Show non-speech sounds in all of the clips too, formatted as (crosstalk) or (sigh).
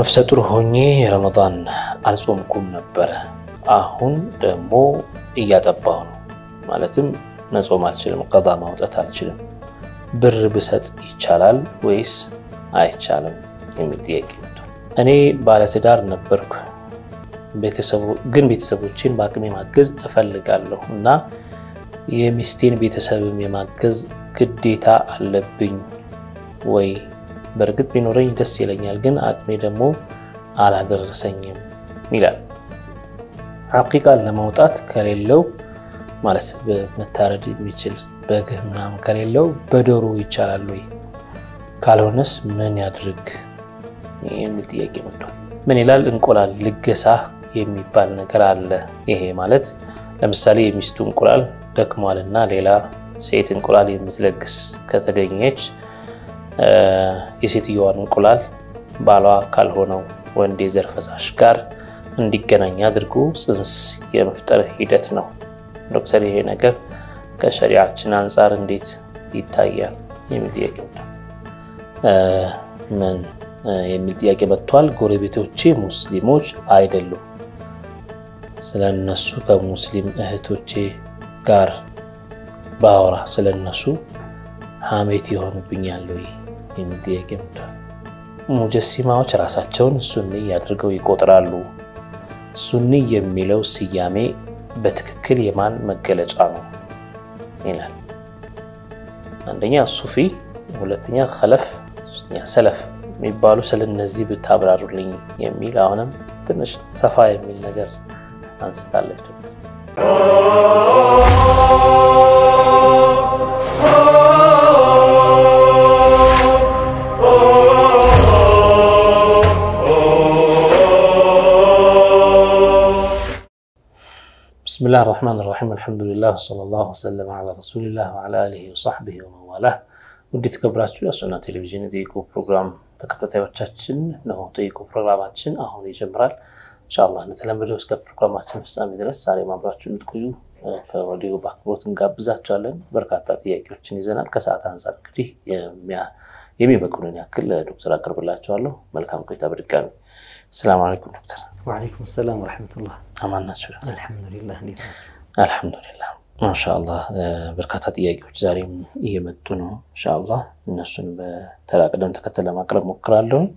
ነፍሰ ጡር ሆኜ ረመዳን አልጾምኩም ነበረ። አሁን ደግሞ እያጠባሁ ነው። ማለትም መጾም አልችልም፣ ቀዳ ማውጣት አልችልም። ብር ብሰጥ ይቻላል ወይስ አይቻልም የሚል ጥያቄ መጥቷል። እኔ ባለትዳር ነበርኩ፣ ግን ቤተሰቦችን በአቅሜ ማገዝ እፈልጋለሁ እና የሚስቴን ቤተሰብም የማገዝ ግዴታ አለብኝ ወይ በእርግጥ ቢኖረኝ ደስ ይለኛል፣ ግን አቅሜ ደግሞ አላደረሰኝም ይላል። ሐቂቃን ለማውጣት ከሌለው ማለት መታረድ የሚችል በግ ምናምን ከሌለው በዶሮ ይቻላል ወይ? ካልሆነስ ምን ያድርግ የሚል ጥያቄ መጥቷል። ምን ይላል? እንቁላል ልገሳ የሚባል ነገር አለ። ይሄ ማለት ለምሳሌ የሚስቱ እንቁላል ደክሟልና ሌላ ሴት እንቁላል የምትለግስ ከተገኘች የሴትዮዋን እንቁላል ባሏ ካልሆነው ወንድ የዘር ፈሳሽ ጋር እንዲገናኝ አድርጎ ጽንስ የመፍጠር ሂደት ነው። ዶክተር ይሄ ነገር ከሸሪያችን አንጻር እንዴት ይታያል የሚል ጥያቄ ምን የሚል ጥያቄ መጥቷል። ጎረቤቶቼ ሙስሊሞች አይደሉም። ስለ እነሱ ከሙስሊም እህቶቼ ጋር ባወራ ስለ እነሱ ሀሜት ይሆንብኛል ወይ? የሚል ጥያቄ ሙጀሲማዎች ራሳቸውን ሱኒ አድርገው ይቆጥራሉ። ሱኒ የሚለው ስያሜ በትክክል የማን መገለጫ ነው ይላል? አንደኛ ሱፊ፣ ሁለተኛ ከለፍ፣ ሶስተኛ ሰለፍ የሚባሉ ስለነዚህ ብታብራሩልኝ የሚል አሁንም ትንሽ ሰፋ የሚል ነገር አንስታለች። ብስሚላህ ራሕማን ራሒም አልሐምዱሊላህ ወሰለላሁ ወሰለም ዓላ ረሱሊላህ ወዓላ አሊሂ ወሰሕቢሂ ወመንዋላህ። ውድ የተከበራችሁ የሱና ቴሌቪዥን የጠይቁ ፕሮግራም ተከታታዮቻችን ነው። ጠይቁ ፕሮግራማችን አሁን ይጀምራል ኢንሻአላህ። እንደተለመደው እስከ ፕሮግራማችን ፍጻሜ ድረስ ዛሬም አብራችሁ እንድትቆዩ ከወዲሁ በአክብሮት እንጋብዛችኋለን። በርካታ ጥያቄዎችን ይዘናል። ከሰዓት አንጻር እንግዲህ የሚበቅሉን ያክል ዶክተር አቅርብላችኋለሁ። መልካም ቆይታ። በድጋሚ ሰላም አለይኩም ዶክተር وعليكم السلام ورحمة الله أمان ناتشو الحمد لله نيت الحمد لله ما شاء الله آه، بركات إياك وجزاري يمتونه إن شاء الله نسون بترى قدم تكتل ما قرب مقرر لهم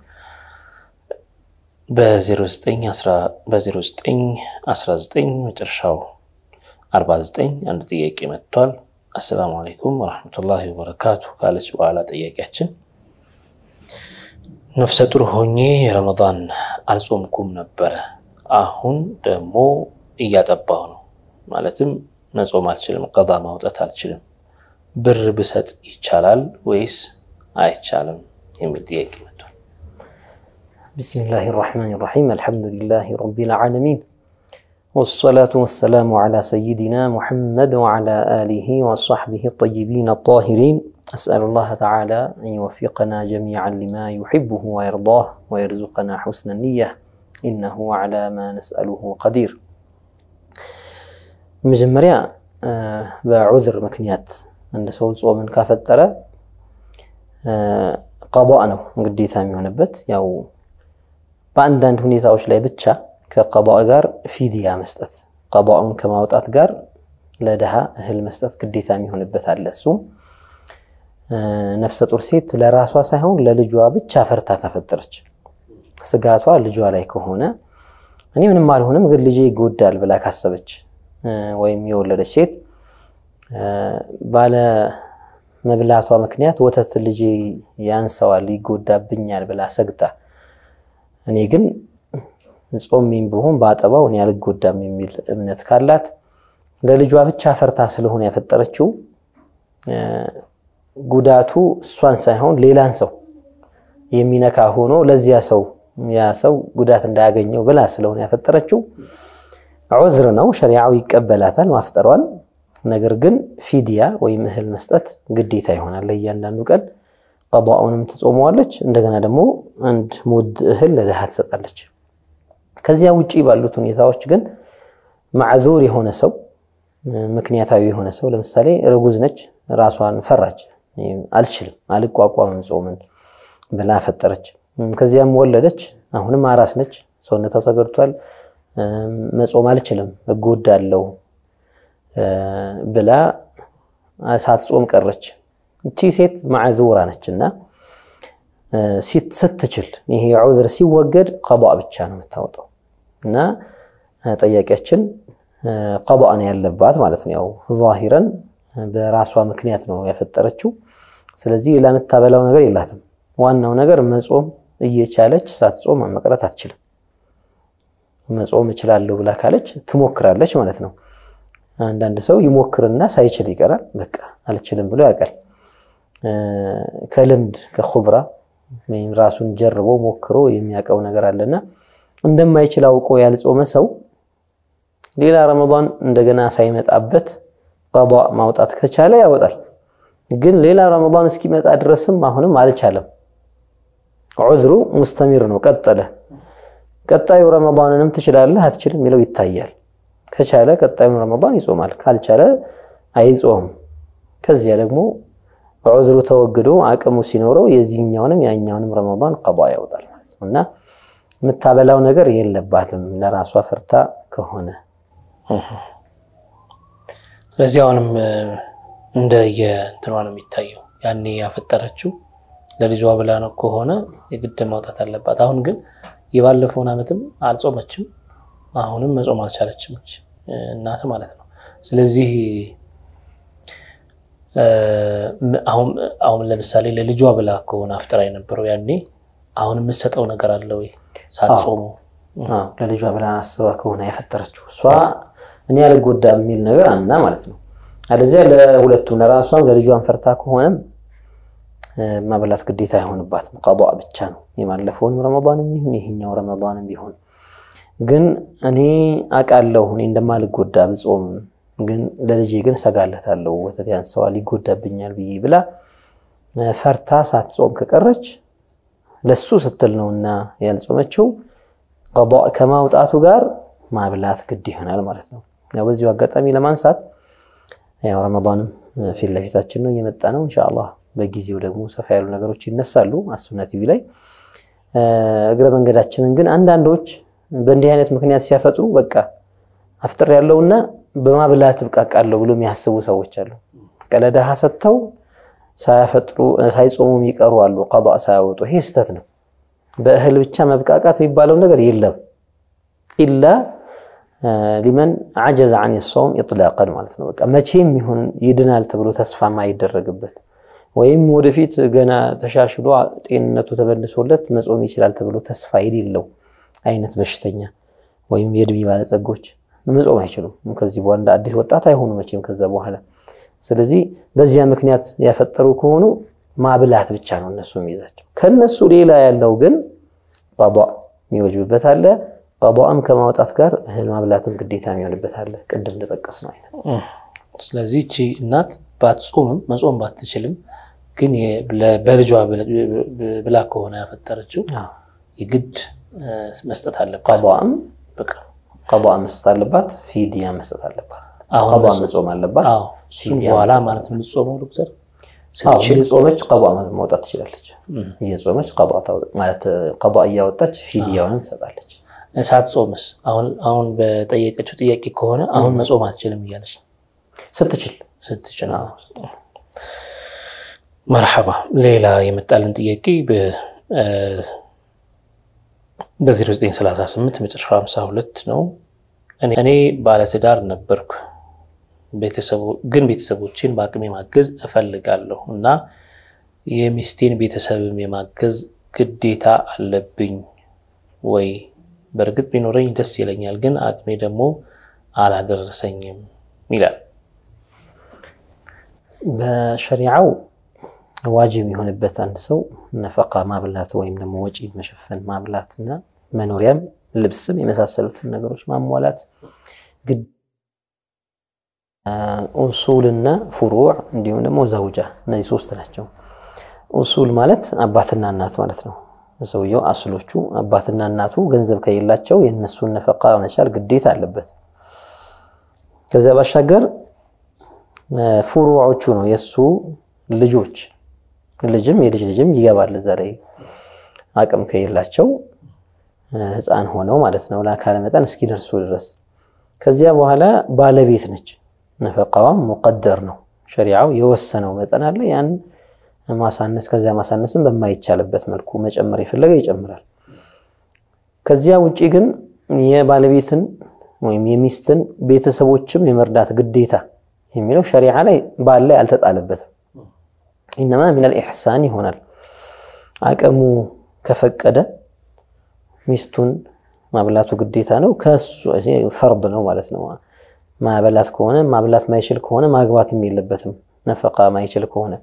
بزيروستين أسرى بزيروستين أسرى زتين مترشاو أربع زتين عند إياك يمتون السلام عليكم ورحمة الله وبركاته قالت وعلى إياك أحسن نفس تر هنی رمضان عزوم کم نبره آهن دمو یاد باهنو مالتم نزوم آتشلم قدام آورد آتشلم بر بسات ایچالل ویس ایچالم همیل دیگی می‌تون بسم الله الرحمن الرحیم الحمد لله رب العالمین والصلاة والسلام على سيدنا محمد وعلى آله وصحبه الطيبين الطاهرين أسأل الله تعالى أن يوفقنا جميعا لما يحبه ويرضاه ويرزقنا حسن النية إنه على ما نسأله قدير مجمريا آه، بعذر مكنيات أن سوز ومن كافترة آه، قضاء نو قدي ثامي ونبت يو بعد أن تهني تأوش لي بتشا كقضاء جار في ديا مستت قضاء كما وتأت جار لدها أهل مستت قدي ثامي ونبت على ነፍሰ ጡር ሴት ለራሷ ሳይሆን ለልጇ ብቻ ፈርታ ተፈጠረች። ስጋቷ ልጇ ላይ ከሆነ እኔ ምንም አልሆንም ግን ልጄ ይጎዳል ብላ ካሰበች ወይም የወለደች ሴት ባለ መብላቷ ምክንያት ወተት ልጄ ያንሰዋል ይጎዳብኛል ብላ ሰግታ፣ እኔ ግን ጾሜም ብሆን በአጠባው እኔ አልጎዳም የሚል እምነት ካላት ለልጇ ብቻ ፈርታ ስለሆነ ያፈጠረችው ጉዳቱ እሷን ሳይሆን ሌላን ሰው የሚነካ ሆኖ ለዚያ ሰው ያ ሰው ጉዳት እንዳያገኘው ብላ ስለሆነ ያፈጠረችው ዑዝር ነው። ሸሪዓው ይቀበላታል ማፍጠሯን። ነገር ግን ፊዲያ ወይም እህል መስጠት ግዴታ ይሆናል ለእያንዳንዱ ቀን። ቀዷኡንም ትጾመዋለች። እንደገና ደግሞ አንድ ሙድ እህል ለድሃ ትሰጣለች። ከዚያ ውጪ ባሉት ሁኔታዎች ግን ማዕዙር የሆነ ሰው ምክንያታዊ የሆነ ሰው ለምሳሌ ርጉዝ ነች፣ ራሷን ፈራች፣ አልችልም፣ አልቋቋምም ጾምን ብላ ፈጠረች። ከዚያም ወለደች። አሁንም አራስ ነች፣ ሰውነቷ ተገድቷል፣ መጾም አልችልም እጎዳለሁ ብላ ሳትጾም ቀረች። እቺ ሴት ማዕዙራ ነችና ስትችል ይሄ ዑዝር ሲወገድ ቀዷ ብቻ ነው የምታወጣው እና ጠያቂያችን ቀዷ ነው ያለባት ማለት ነው ያው ዛሂረን በራሷ ምክንያት ነው ያፈጠረችው። ስለዚህ ለምታበላው ነገር የላትም። ዋናው ነገር መጾም እየቻለች ሳትጾም መቅረት አትችልም። መጾም እችላለሁ ብላ ካለች ትሞክራለች ማለት ነው። አንዳንድ ሰው ይሞክርና ሳይችል ይቀራል። በቃ አልችልም ብሎ ያውቃል። ከልምድ ከኹብራ ወይም ራሱን ጀርቦ ሞክሮ የሚያውቀው ነገር አለና እንደማይችል አውቆ ያልጾመ ሰው ሌላ ረመዷን እንደገና ሳይመጣበት ቀዷ ማውጣት ከቻለ ያወጣል። ግን ሌላ ረመዳን እስኪመጣ ድረስም አሁንም አልቻለም። ዑዝሩ ሙስተሚር ነው፣ ቀጠለ። ቀጣዩ ረመዳንንም ትችላለህ አትችልም የሚለው ይታያል። ከቻለ ቀጣዩን ረመዳን ይጾማል፣ ካልቻለ አይጾምም። ከዚያ ደግሞ ዑዝሩ ተወግዶ አቅሙ ሲኖረው የዚህኛውንም ያኛውንም ረመዳን ቀዷ ያወጣል ማለት ነው እና የምታበላው ነገር የለባትም ለራሷ ፈርታ ከሆነ ስለዚህ አሁንም እንደ የእንትኗ ነው የሚታየው። ያኔ ያፈጠረችው ለልጇ ብላ ነው ከሆነ የግድ ማውጣት አለባት። አሁን ግን የባለፈውን ዓመትም አልጾመችም፣ አሁንም መጾም አልቻለችም እናት ማለት ነው። ስለዚህ አሁን ለምሳሌ ለልጇ ብላ ከሆነ አፍጥራ የነበረው ያኔ አሁን የምትሰጠው ነገር አለ ወይ? ሳትጾሙ ለልጇ ብላ አስባ ከሆነ ያፈጠረችው እሷ እኔ አልጎዳ የሚል ነገር አምና ማለት ነው። አለዚያ ለሁለቱም ለራሷም ለልጇን ፈርታ ከሆነም ማበላት ግዴታ አይሆንባትም። ቀዷ ብቻ ነው የማለፈውን ረመን ይሁን ይሄኛው ረመዳንም ቢሆን ግን እኔ አውቃለሁ እኔ እንደማልጎዳ ብጾም ግን ለልጄ ግን ሰጋለታለሁ፣ ወተት ያንሰዋል፣ ይጎዳብኛል ብዬ ብላ ፈርታ ሳትጾም ከቀረች ለሱ ስትል ነውና ያልጾመችው ቀዷ ከማውጣቱ ጋር ማብላት ግድ ይሆናል ማለት ነው። ያው በዚሁ አጋጣሚ ለማንሳት ያው ረመዳንም ፊት ለፊታችን ነው እየመጣ ነው። ኢንሻአላህ በጊዜው ደግሞ ሰፋ ያሉ ነገሮች ይነሳሉ አሱና ቲቪ ላይ። እግረ መንገዳችንን ግን አንዳንዶች በእንዲህ አይነት ምክንያት ሲያፈጥሩ በቃ አፍጥር ያለውና በማብላት ብቃቃለሁ ብሎ የሚያስቡ ሰዎች አሉ። ቀለዳሃ ሰጥተው ሳያፈጥሩ ሳይጾሙ የሚቀሩ አሉ፣ ቀዷ ሳያወጡ። ይሄ ስህተት ነው። በእህል ብቻ መብቃቃት የሚባለው ነገር የለም ኢላ ሊመን አጀዘ አን የሰውም ኢጥላቀን ማለት ነው። በቃ መቼም ይሁን ይድናል ተብሎ ተስፋ ማይደረግበት ወይም ወደፊት ገና ተሻሽሎ ጤንነቱ ተመልሶለት መጾም ይችላል ተብሎ ተስፋ የሌለው አይነት በሽተኛ ወይም የእድሜ ባለጸጎች መጾም አይችሉም። ከዚህ በኋላ እንደ አዲስ ወጣት አይሆኑ መቼም ከዛ በኋላ። ስለዚህ በዚያ ምክንያት ያፈጠሩ ከሆኑ ማብላት ብቻ ነው እነሱ የሚይዛቸው። ከነሱ ሌላ ያለው ግን ቀዷ የሚወጅብበት አለ ቀዷም ከማውጣት ጋር እህል ማብላትም ግዴታ የሚሆንበታለ ቅድም እንደጠቀስ ነው አይነት። ስለዚህ እቺ እናት ባትጾምም መጾም ባትችልም ግን በልጇ ብላ ከሆነ ያፈጠረችው የግድ መስጠት አለባት። ቀዷም መስጠት አለባት። ፊዲያ መስጠት አለባት። ቀዷም መጾም አለባት። በኋላ ማለት ነው የምትጾመው ዶክተር እየጾመች ቀ መውጣት ትችላለች። እየጾመች ማለት ቀ እያወጣች ፊድያውንም ትሰጣለች። ሳትጾምስ አሁን አሁን በጠየቀችው ጥያቄ ከሆነ አሁን መጾም አትችልም እያለች ነው። ስትችል ስትችል መርሐባ። ሌላ የመጣልን ጥያቄ በ0938 መጨረሻ 52 ነው። እኔ ባለትዳር ነበርኩ፣ ግን ቤተሰቦችን በአቅሜ ማገዝ እፈልጋለሁ እና የሚስቴን ቤተሰብም የማገዝ ግዴታ አለብኝ ወይ? በእርግጥ ቢኖረኝ ደስ ይለኛል፣ ግን አቅሜ ደግሞ አላደረሰኝም ይላል። በሸሪዓው ዋጅብ የሆንበት አንድ ሰው ነፈቃ ማብላት ወይም ደግሞ ወጪ መሸፈን ማብላትና መኖሪያም ልብስም የመሳሰሉትን ነገሮች ማሟላት ግድ ኡሱልና ፉሩዕ እንዲሁም ደግሞ ዘውጃ እነዚህ ሶስት ናቸው። ኡሱል ማለት አባትና እናት ማለት ነው። ሰውየው አስሎቹ አባትና እናቱ ገንዘብ ከሌላቸው የእነሱን ነፈቃ መቻል ግዴታ አለበት። ከዚያ ባሻገር ፉሩዎቹ ነው የእሱ ልጆች ልጅም የልጅ ልጅም ይገባል። እዛ ላይ አቅም ከሌላቸው ህፃን ሆነው ማለት ነው ለአካለ መጠን እስኪደርሱ ድረስ። ከዚያ በኋላ ባለቤት ነች። ነፈቃዋም ሙቀደር ነው። ሸሪዓው የወሰነው መጠን አለ ያን ማሳነስ ከዚያ ማሳነስን በማይቻልበት መልኩ መጨመር የፈለገ ይጨምራል። ከዚያ ውጪ ግን የባለቤትን ወይም የሚስትን ቤተሰቦችም የመርዳት ግዴታ የሚለው ሸሪዓ ላይ ባል ላይ አልተጣለበትም። ኢነማ ሚነል ኢሕሳን ይሆናል። አቅሙ ከፈቀደ ሚስቱን ማብላቱ ግዴታ ነው፣ ከሱ ፈርድ ነው ማለት ነው። ማበላት ከሆነ ማብላት ማይችል ከሆነ ማግባትም የለበትም። ነፈቃ ማይችል ከሆነ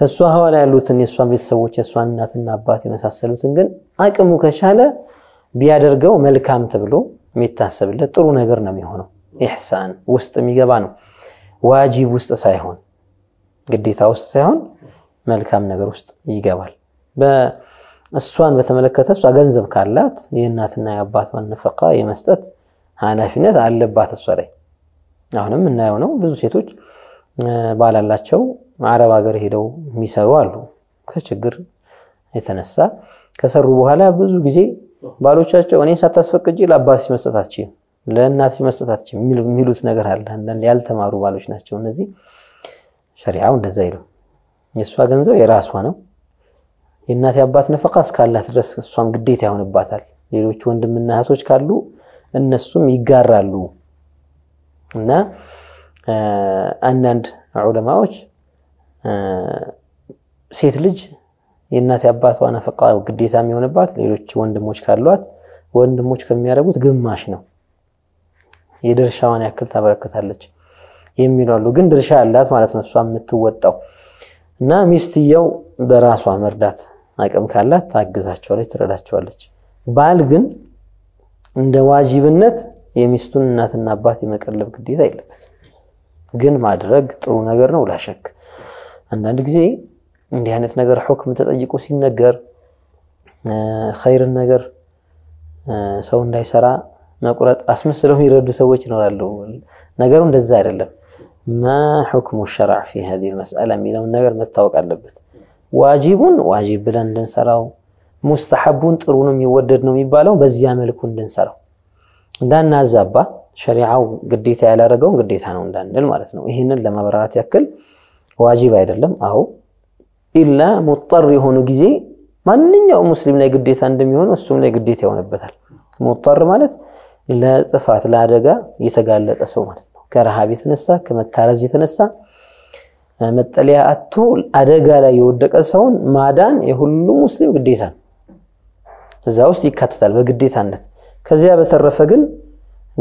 ከእሷ ኋላ ያሉትን የእሷን ቤተሰቦች የእሷን እናትና አባት የመሳሰሉትን ግን አቅሙ ከቻለ ቢያደርገው መልካም ተብሎ የሚታሰብለት ጥሩ ነገር ነው የሚሆነው። ኢሕሳን ውስጥ የሚገባ ነው። ዋጂብ ውስጥ ሳይሆን ግዴታ ውስጥ ሳይሆን መልካም ነገር ውስጥ ይገባል። እሷን በተመለከተ እሷ ገንዘብ ካላት የእናትና የአባቷን ነፈቃ የመስጠት ኃላፊነት አለባት እሷ ላይ። አሁንም እናየው ነው ብዙ ሴቶች ባላላቸው አረብ ሀገር ሄደው የሚሰሩ አሉ። ከችግር የተነሳ ከሰሩ በኋላ ብዙ ጊዜ ባሎቻቸው እኔ ሳታስፈቅጂ ለአባት ሲመስጠት አትችይም፣ ለእናት ሲመስጠት አትችይም የሚሉት ነገር አለ። አንዳንድ ያልተማሩ ባሎች ናቸው እነዚህ። ሸሪዓው እንደዛ አይልም። የእሷ ገንዘብ የራሷ ነው። የእናት የአባት ነፈቃ እስካላት ድረስ እሷም ግዴታ ይሆንባታል። ሌሎች ወንድምና እህቶች ካሉ እነሱም ይጋራሉ እና አንዳንድ ዑለማዎች ሴት ልጅ የእናት አባቷ ነፈቃ ግዴታ የሚሆንባት ሌሎች ወንድሞች ካሏት ወንድሞች ከሚያደርጉት ግማሽ ነው፣ የድርሻዋን ያክል ታበረክታለች የሚሉ አሉ። ግን ድርሻ ያላት ማለት ነው እሷ የምትወጣው እና ሚስትየው በራሷ መርዳት አቅም ካላት ታግዛቸዋለች፣ ትረዳቸዋለች። ባል ግን እንደ ዋጅብነት የሚስቱን እናትና አባት የመቀለብ ግዴታ የለበት። ግን ማድረግ ጥሩ ነገር ነው ላሸክ አንዳንድ ጊዜ እንዲህ አይነት ነገር ሑክም ተጠይቆ ሲነገር ኸይርን ነገር ሰው እንዳይሰራ መቁረጥ አስመስለው የሚረዱ ሰዎች ይኖራሉ። ነገሩ እንደዛ አይደለም። ማ ሑክሙ ሸርዕ ፊ ሃዚሂል መስአላ የሚለውን ነገር መታወቅ አለበት። ዋጂቡን ዋጂብ ብለን እንድንሰራው፣ ሙስተሐቡን ጥሩ ነው የሚወደድ ነው የሚባለው በዚያ መልኩ እንድንሰራው እንዳናዛባ ሸሪዓው ግዴታ ያላረገውን ግዴታ ነው እንዳንል ማለት ነው። ይህንን ለማብራራት ያክል ዋጅብ አይደለም። አዎ ኢላ ሙጠር የሆኑ ጊዜ ማንኛውም ሙስሊም ላይ ግዴታ እንደሚሆን እሱም ላይ ግዴታ ይሆንበታል። ሙጠር ማለት ለጥፋት ለአደጋ የተጋለጠ ሰው ማለት ነው። ከረሃብ የተነሳ ከመታረዝ የተነሳ መጠለያ አቶ አደጋ ላይ የወደቀ ሰውን ማዳን የሁሉም ሙስሊም ግዴታ ነው። እዛ ውስጥ ይካተታል በግዴታነት። ከዚያ በተረፈ ግን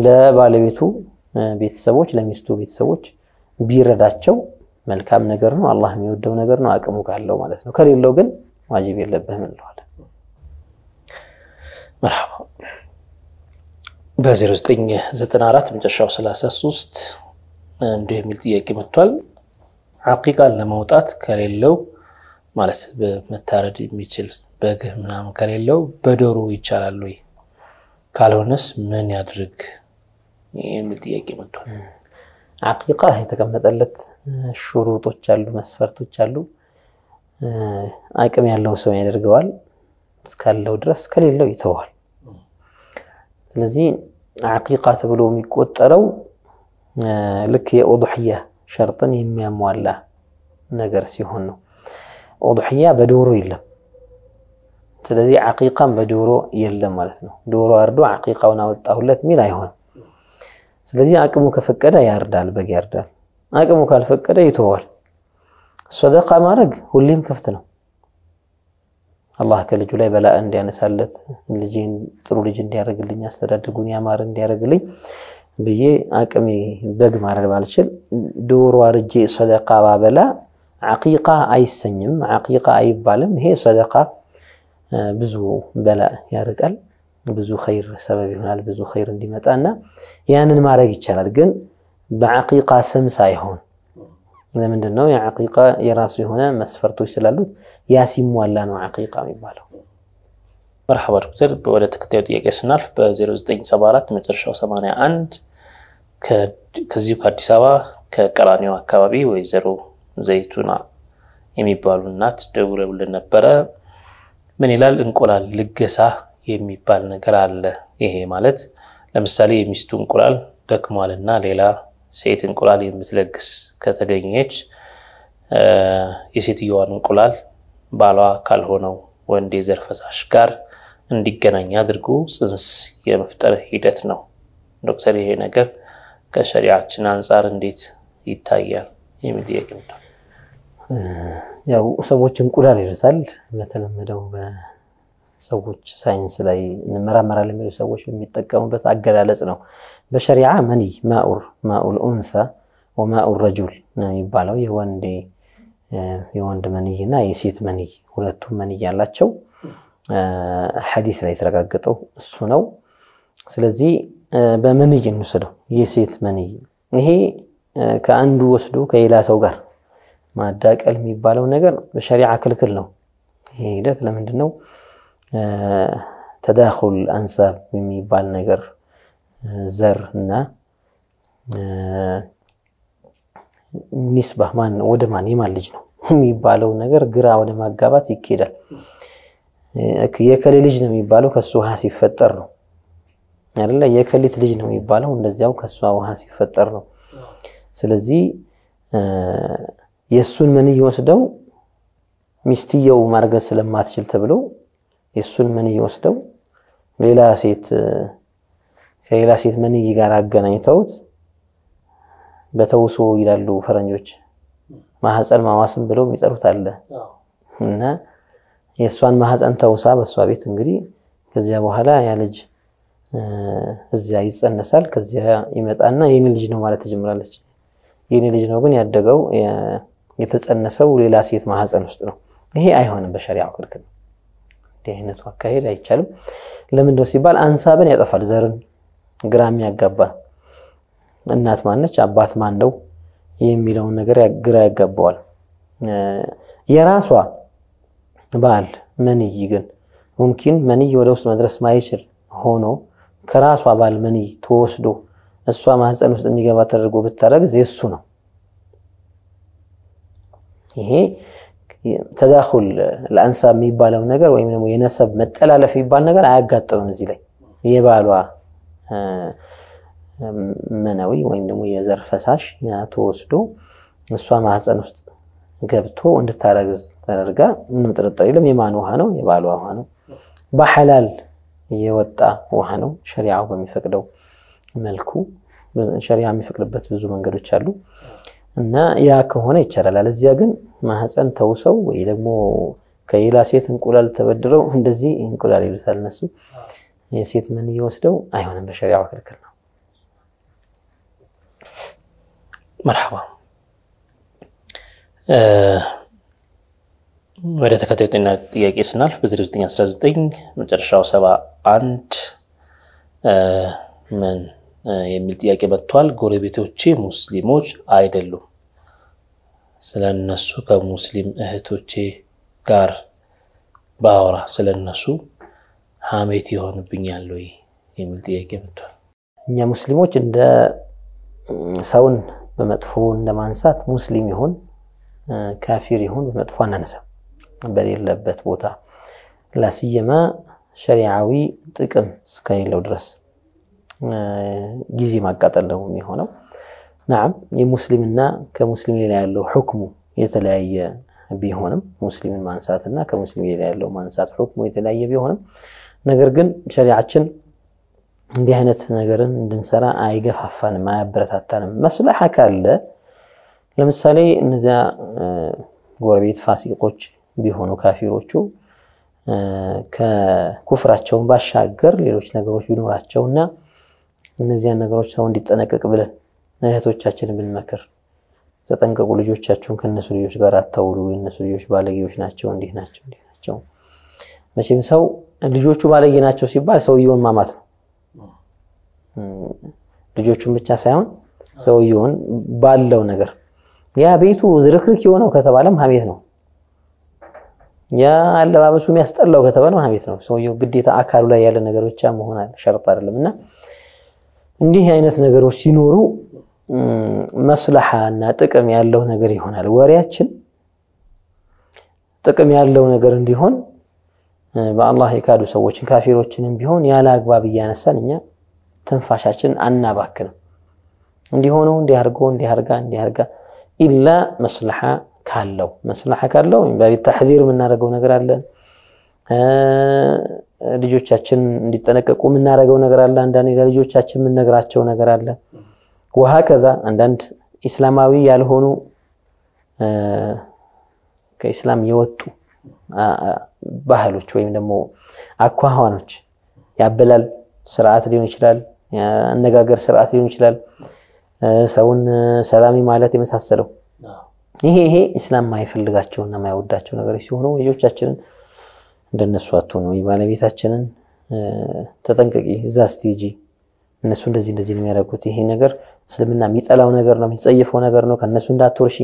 ለባለቤቱ ቤተሰቦች፣ ለሚስቱ ቤተሰቦች ቢረዳቸው መልካም ነገር ነው። አላህ የሚወደው ነገር ነው። አቅሙ ካለው ማለት ነው። ከሌለው ግን ዋጅብ የለብህም እንለዋለን። መርሐባ በ0994 መጨረሻው 33 እንዲህ የሚል ጥያቄ መጥቷል። አቂቃን ለማውጣት ከሌለው ማለት በመታረድ የሚችል በግ ምናምን ከሌለው በዶሮ ይቻላል ወይ? ካልሆነስ ምን ያድርግ የሚል ጥያቄ መጥቷል። አቂቃ የተቀመጠለት ሹሩጦች አሉ፣ መስፈርቶች አሉ። አቅም ያለው ሰው ያደርገዋል እስካለው ድረስ ከሌለው ይተዋል። ስለዚህ አቂቃ ተብሎ የሚቆጠረው ልክ የኦዱሕያ ሸርጥን የሚያሟላ ነገር ሲሆን ነው። ኦዱሕያ በዶሮ የለም። ስለዚህ አቂቃም በዶሮ የለም ማለት ነው። ዶሮ አርዶ አቂቃውን አወጣሁለት ሚል አይሆንም። ስለዚህ አቅሙ ከፈቀደ ያርዳል፣ በግ ያርዳል። አቅሙ ካልፈቀደ ይተዋል። ሰደቃ ማድረግ ሁሌም ክፍት ነው። አላህ ከልጁ ላይ በላ እንዲያነሳለት ልጄን ጥሩ ልጅ እንዲያደርግልኝ አስተዳድጉን ያማረ እንዲያደርግልኝ ብዬ አቅሜ በግ ማረድ ባልችል ዶሮ አርጄ ሰደቃ ባበላ ዓቂቃ አይሰኝም፣ ዓቂቃ አይባልም። ይሄ ሰደቃ ብዙ በላ ያርቃል። ብዙ ኸይር ሰበብ ይሆናል። ብዙ ኸይር እና ያንን ማድረግ ይቻላል፣ ግን በዐቂቃ ስም ሳይሆን። ለምንድን ነው የዐቂቃ የራሱ የሆነ መስፈርቶች ስላሉት ያ ሲሟላ ነው ዐቂቃ የሚባለው። መርሐባ ዶክተር፣ ወደ ተከታዩ ጥያቄ ስናልፍ በ0974 መጨረሻው 81 ከዚሁ ከአዲስ አበባ ከቀራኒው አካባቢ ወይዘሮ ዘይቱና የሚባሉ እናት ደውለውልን ነበረ። ምን ይላል? እንቁላል ልገሳ የሚባል ነገር አለ። ይሄ ማለት ለምሳሌ የሚስቱ እንቁላል ደክሟልና ሌላ ሴት እንቁላል የምትለግስ ከተገኘች የሴትየዋን እንቁላል ባሏ ካልሆነው ወንድ የዘር ፈሳሽ ጋር እንዲገናኝ አድርጎ ጽንስ የመፍጠር ሂደት ነው። ዶክተር ይሄ ነገር ከሸሪያችን አንጻር እንዴት ይታያል የሚል ጥያቄ ያው ሰዎች እንቁላል ይበሳል በተለመደው ሰዎች ሳይንስ ላይ እንመራመራለን የሚሉ ሰዎች የሚጠቀሙበት አገላለጽ ነው። በሸሪዓ መንይ ማኡር ማኡል ኡንሳ ወማኡር ረጁል ነው የሚባለው። የወንድ መንይ እና የሴት መንይ ሁለቱም መንይ ያላቸው ሐዲስ ላይ የተረጋገጠው እሱ ነው። ስለዚህ በመንይ እንወስደው የሴት መንይ ይሄ ከአንዱ ወስዶ ከሌላ ሰው ጋር ማዳቀል የሚባለው ነገር በሸሪዓ ክልክል ነው። ይሄ ሂደት ለምንድን ነው? ተዳኹል አንሳብ የሚባል ነገር ዘር እና ኒስባ ማን ወደ ማን የማን ልጅ ነው (laughs) የሚባለው ነገር ግራ ወደ ማጋባት ይኬዳል። የከሌ ልጅ ነው የሚባለው ከሱ ውሃ ሲፈጠር ነው አይደለ? የከሊት ልጅ ነው የሚባለው እንደዚያው ከሷ ውሃ ሲፈጠር ነው። ስለዚህ የእሱን መንይ ወስደው ሚስትየው ማርገዝ ስለማትችል ተብሎ የእሱን መንይ ወስደው ሌላ ሴት ከሌላ ሴት መንይ ጋር አገናኝተውት በተውሶ ይላሉ ፈረንጆች። ማህፀን ማዋስም ብለው የሚጠሩት አለ እና የእሷን ማህፀን ተውሳ በእሷ ቤት እንግዲህ ከዚያ በኋላ ያ ልጅ እዚያ ይጸነሳል። ከዚያ ይመጣና የኔ ልጅ ነው ማለት ትጀምራለች። የኔ ልጅ ነው ግን ያደገው የተጸነሰው ሌላ ሴት ማህፀን ውስጥ ነው። ይሄ አይሆንም፣ በሸሪዓው ክልክል ነው። የአይነቱ አካሄድ አይቻልም። ለምንድነው ሲባል አንሳብን ያጠፋል፣ ዘርን ግራም ያጋባል። እናት ማነች አባት ማን ነው የሚለውን ነገር ግራ ያጋባዋል። የራሷ ባል መንይ ግን ሙምኪን መንይ ወደ ውስጥ መድረስ ማይችል ሆኖ ከራሷ ባል መንይ ተወስዶ እሷ ማህፀን ውስጥ እንዲገባ ተደርጎ ብታደረግ የእሱ ነው ይሄ ተዳኹል ለአንሳብ የሚባለው ነገር ወይም ደግሞ የነሰብ መጠላለፍ የሚባል ነገር አያጋጥምም። እዚህ ላይ የባሏ መነዊ ወይም ደግሞ የዘር ፈሳሽ ተወስዶ እሷ ማህፀን ውስጥ ገብቶ እንድታረግዝ ተደርጋ ምንም ጥርጥር የለም። የማን ውሃ ነው? የባሏ ውሃ ነው። በሐላል የወጣ ውሃ ነው። ሸሪዓው በሚፈቅደው መልኩ ሸሪዓ የሚፈቅድበት ብዙ መንገዶች አሉ። እና ያ ከሆነ ይቻላል። እዚያ ግን ማህፀን ተውሰው ወይ ደግሞ ከሌላ ሴት እንቁላል ተበድረው እንደዚህ እንቁላል ይሉታል እነሱ የሴት ምን እየወስደው አይሆንም፣ በሸሪዓው ክልክል ነው። መርሐባ ወደ ተከታዩ ጤና ጥያቄ ስናልፍ በ0919 መጨረሻው 71 ምን የሚል ጥያቄ መጥቷል። ጎረቤቶቼ ሙስሊሞች አይደሉም ስለ እነሱ ከሙስሊም እህቶቼ ጋር ባወራ ስለ እነሱ ሀሜት ይሆንብኛል ወይ የሚል ጥያቄ መጥቷል። እኛ ሙስሊሞች እንደ ሰውን በመጥፎ እንደማንሳት ሙስሊም ይሁን ካፊር ይሁን በመጥፎ አናነሳ። በሌለበት ቦታ ላስየማ ሸሪዓዊ ጥቅም እስከሌለው ድረስ ጊዜ ማቃጠል ነው የሚሆነው። ናም የሙስሊምና ከሙስሊም ሌላ ያለው ሁክሙ የተለያየ ቢሆንም ሙስሊምን ማንሳትና ከሙስሊም ሌላ ያለው ማንሳት ሁክሙ የተለያየ ቢሆንም ነገር ግን ሸሪዓችን እንዲህ አይነት ነገርን እንድንሰራ አይገፋፋንም፣ አያበረታታንም። መስላሓ ካለ ለምሳሌ እነዚያ ጎረቤት ፋሲቆች ቢሆኑ ካፊሮቹ ከኩፍራቸውን ባሻገር ሌሎች ነገሮች ቢኖራቸውና እነዚያን ነገሮች ሰው እንዲጠነቀቅ ብለን እህቶቻችን ብንመክር ተጠንቀቁ፣ ልጆቻችሁን ከእነሱ ልጆች ጋር አታውሉ፣ የእነሱ ልጆች ባለጌዎች ናቸው፣ እንዲህ ናቸው፣ እንዲህ ናቸው። መቼም ሰው ልጆቹ ባለጌ ናቸው ሲባል ሰውየውን ማማት ነው። ልጆቹን ብቻ ሳይሆን ሰውየውን ባለው ነገር ያ ቤቱ ዝርክርክ የሆነው ከተባለም ሀሜት ነው። ያ አለባበሱ የሚያስጠላው ከተባለም ሀሜት ነው። ሰውየው ግዴታ አካሉ ላይ ያለ ነገር ብቻ መሆን ሸርጥ አይደለም እና እንዲህ አይነት ነገሮች ሲኖሩ መስለሓ እና ጥቅም ያለው ነገር ይሆናል። ወሬያችን ጥቅም ያለው ነገር እንዲሆን በአላህ የካዱ ሰዎችን ካፊሮችንም ቢሆን ያለ አግባብ እያነሳን እኛ ትንፋሻችን አናባክንም። እንዲሆነው እንዲያርጎ እንዲያርጋ እንዲያርጋ ኢላ መስለሓ ካለው መስለሓ ካለው በቤት ተሕዚር የምናደርገው ነገር አለ። ልጆቻችን እንዲጠነቀቁ የምናደርገው ነገር አለ። አንዳንዴ ለልጆቻችን የምንነግራቸው ነገር አለ። ውሃ ከዛ አንዳንድ ኢስላማዊ ያልሆኑ ከኢስላም የወጡ ባህሎች ወይም ደግሞ አኳኋኖች ያበላል ስርዓት ሊሆን ይችላል፣ አነጋገር ስርዓት ሊሆን ይችላል፣ ሰውን ሰላሚ ማለት የመሳሰለው ይሄ ይሄ ኢስላም ማይፈልጋቸውና የማይወዳቸው ነገሮች ሲሆኑ ልጆቻችንን እንደነሱ አትሆኑ፣ ባለቤታችንን ተጠንቀቂ፣ እዛ ስትሄጂ እነሱ እንደዚህ እንደዚህ ነው የሚያደርጉት። ይሄ ነገር እስልምና የሚጠላው ነገር ነው፣ የሚጸይፈው ነገር ነው። ከእነሱ እንዳትወርሺ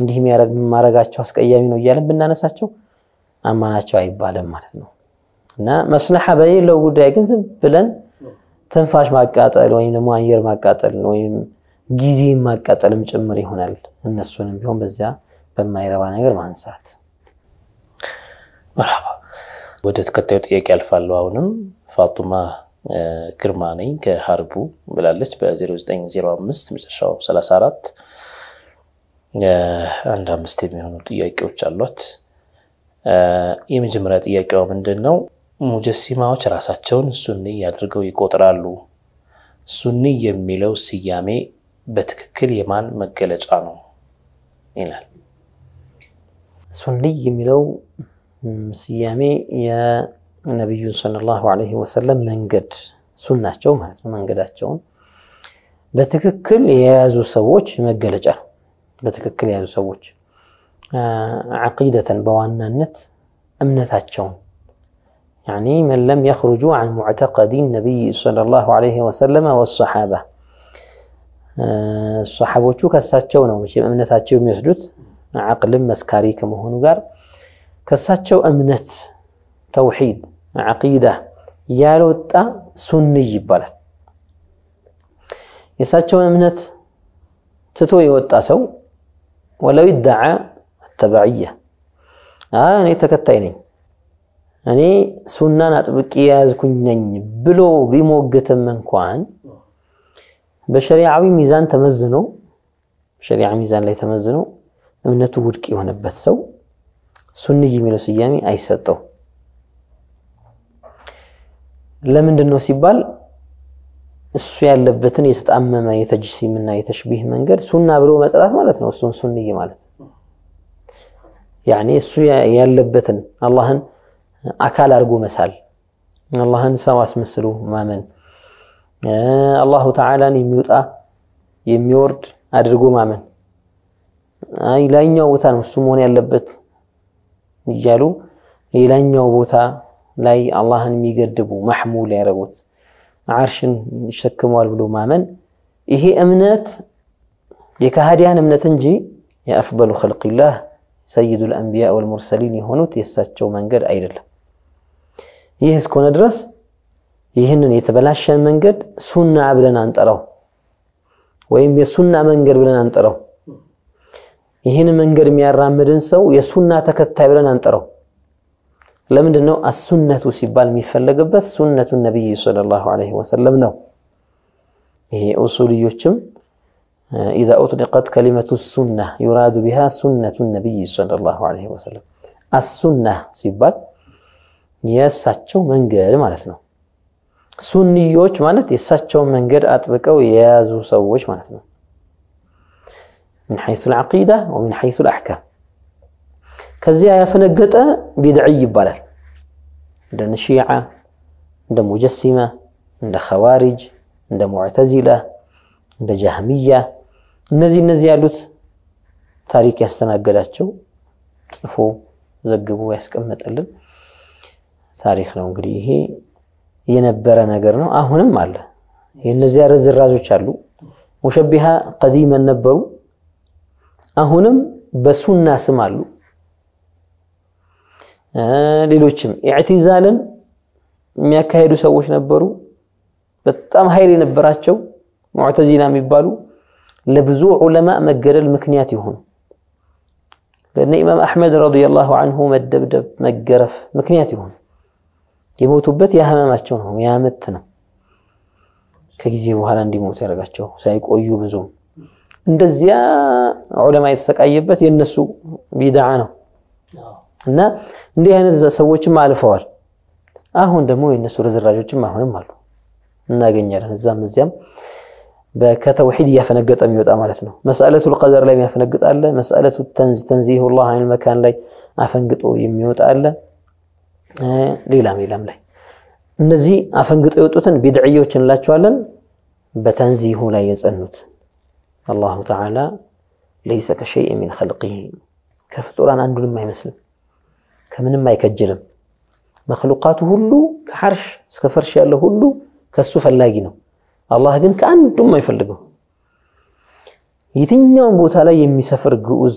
እንዲህ የሚያደርግ ማድረጋቸው አስቀያሚ ነው እያለን ብናነሳቸው አማናቸው አይባልም ማለት ነው። እና መስለሓ በሌለው ጉዳይ ግን ዝም ብለን ትንፋሽ ማቃጠል ወይም ደግሞ አየር ማቃጠል ወይም ጊዜ ማቃጠልም ጭምር ይሆናል። እነሱንም ቢሆን በዚያ በማይረባ ነገር ማንሳት። መርሐባ። ወደ ተከታዩ ጥያቄ አልፋለሁ። አሁንም ፋጡማ ግርማ ነኝ ከሀርቡ ብላለች። በ0905 መጨረሻው 34 አንድ አምስት የሚሆኑ ጥያቄዎች አሏት። የመጀመሪያ ጥያቄዋ ምንድን ነው? ሙጀሲማዎች ራሳቸውን ሱኒ አድርገው ይቆጥራሉ። ሱኒ የሚለው ስያሜ በትክክል የማን መገለጫ ነው ይላል። ሱኒ የሚለው ስያሜ النبي صلى ነቢዩን ሰለላሁ ዐለይሂ ወሰለም መንገድ ሱናቸው ማለት ነው መንገዳቸውን በትክክል የያዙ ሰዎች መገለጫ ነው በትክክል የያዙ ሰዎች ዐቂደተን በዋናነት እምነታቸውን يعني من لم يخرجوا عن معتقد النبي صلى الله عليه وسلم والصحابة الصحابة شو كساتشو نو مش أمنتها شو مسجد عقل مسكاري كمهون قار كساتشو أمنت ተውሒድ ዓቂዳ ያልወጣ ሱንይ ይባላል። የእሳቸውን እምነት ትቶ የወጣ ሰው ወለው ይደዓ አተባዕያ እኔ ተከታይ ነኝ እኔ ሱናን አጥብቄ የያዝኩኝ ነኝ ብሎ ቢሞግትም እንኳን በሸሪዓዊ ሚዛን ተመዝኖ በሸሪዓ ሚዛን ላይ ተመዝኖ እምነቱ ውድቅ የሆነበት ሰው ሱንይ የሚለው ስያሜ አይሰጠው። ለምንድን ነው ሲባል እሱ ያለበትን የተጣመመ እና የተሽቢህ መንገድ ሱና ብሎ መጥራት ማለት ነው። እሱን ሱንይ ማለት ያኔ እሱ ያለበትን አላህን አካል አድርጎ መሳል፣ አላህን ሰው አስመስሎ ማመን፣ አላሁ ተዓላን የሚወጣ የሚወርድ አድርጎ ማመን፣ አይ ላይኛው ቦታ ነው እሱ መሆን ያለበት እያሉ የላይኛው ቦታ ላይ አላህን የሚገድቡ ማሕሙል ያደረጉት አርሽን ይሸክመዋል ብሎ ማመን ይሄ እምነት የካሃዲያን እምነት እንጂ የአፍበሉ ኸልቂላህ ሰይዱ ልአንቢያ ወልሙርሰሊን የሆኑት የእሳቸው መንገድ አይደለም። ይህ እስከሆነ ድረስ ይህንን የተበላሸን መንገድ ሱና ብለን አንጠራው፣ ወይም የሱና መንገድ ብለን አንጠራው። ይህን መንገድ የሚያራምድን ሰው የሱና ተከታይ ብለን አንጠራው። لمن دنو السنة سبال مفلق بث سنة النبي صلى الله عليه وسلم نو هي أصول يوشم إذا أطلقت كلمة السنة يراد بها سنة النبي صلى الله عليه وسلم السنة سبال يساتشو من غير مالتنو سنيوش مالت يساتشو من غير أطبقو يازو سووش مالتنو من حيث العقيدة ومن حيث الأحكام ከዚያ ያፈነገጠ ቢድዕይ ይባላል። እንደ ሺዓ፣ እንደ ሙጀሲማ፣ እንደ ኸዋሪጅ፣ እንደ ሙዕተዚላ፣ እንደ ጃህሚያ እነዚህ እነዚህ ያሉት ታሪክ ያስተናገዳቸው ጽፎ ዘግቦ ያስቀመጠልን ታሪክ ነው። እንግዲህ ይሄ የነበረ ነገር ነው። አሁንም አለ። የእነዚያ ርዝራዞች አሉ። ሙሸቢሃ ቀዲመን ነበሩ። አሁንም በሱና ስም አሉ። ሌሎችም ኢዕቲዛልን የሚያካሄዱ ሰዎች ነበሩ። በጣም ኃይል የነበራቸው ሙዕተዚላ የሚባሉ ለብዙ ዑለማ መገደል ምክንያት የሆኑ ለነ ኢማም አሕመድ ረዲየላሁ አንሁ መደብደብ፣ መገረፍ ምክንያት ይሆኑ የሞቱበት የህመማቸው ነው፣ የአመት ነው። ከጊዜ በኋላ እንዲሞቱ ያደረጋቸው ሳይቆዩ ብዙም እንደዚያ ዑለማ የተሰቃየበት የእነሱ ቢድዓ ነው። እና እንዲህ አይነት ሰዎችም አልፈዋል። አሁን ደግሞ የእነሱ ርዝራዦችም አሁንም አሉ እናገኛለን። እዛም እዚያም ከተውሒድ እያፈነገጠ የሚወጣ ማለት ነው። መስአለቱ ልቀደር ላይ የሚያፈነግጥ አለ። መስአለቱ ተንዚሁ ላ አይን መካን ላይ አፈንግጦ የሚወጣ አለ። ሌላም ሌላም ላይ እነዚህ አፈንግጦ የወጡትን ቢድዕዮች እንላቸዋለን። በተንዚሁ ላይ የጸኑት አላሁ ተዓላ ለይሰ ከሸይእ ሚን ኸልቂሂ ከፍጡራን አንዱንም አይመስልም። ከምንም አይከጅልም መክሉቃቱ ሁሉ ከሐርሽ እስከ ፈርሽ ያለው ሁሉ ከሱ ፈላጊ ነው አላህ ግን ከአንዱም አይፈልገው የትኛውም ቦታ ላይ የሚሰፍር ግዑዝ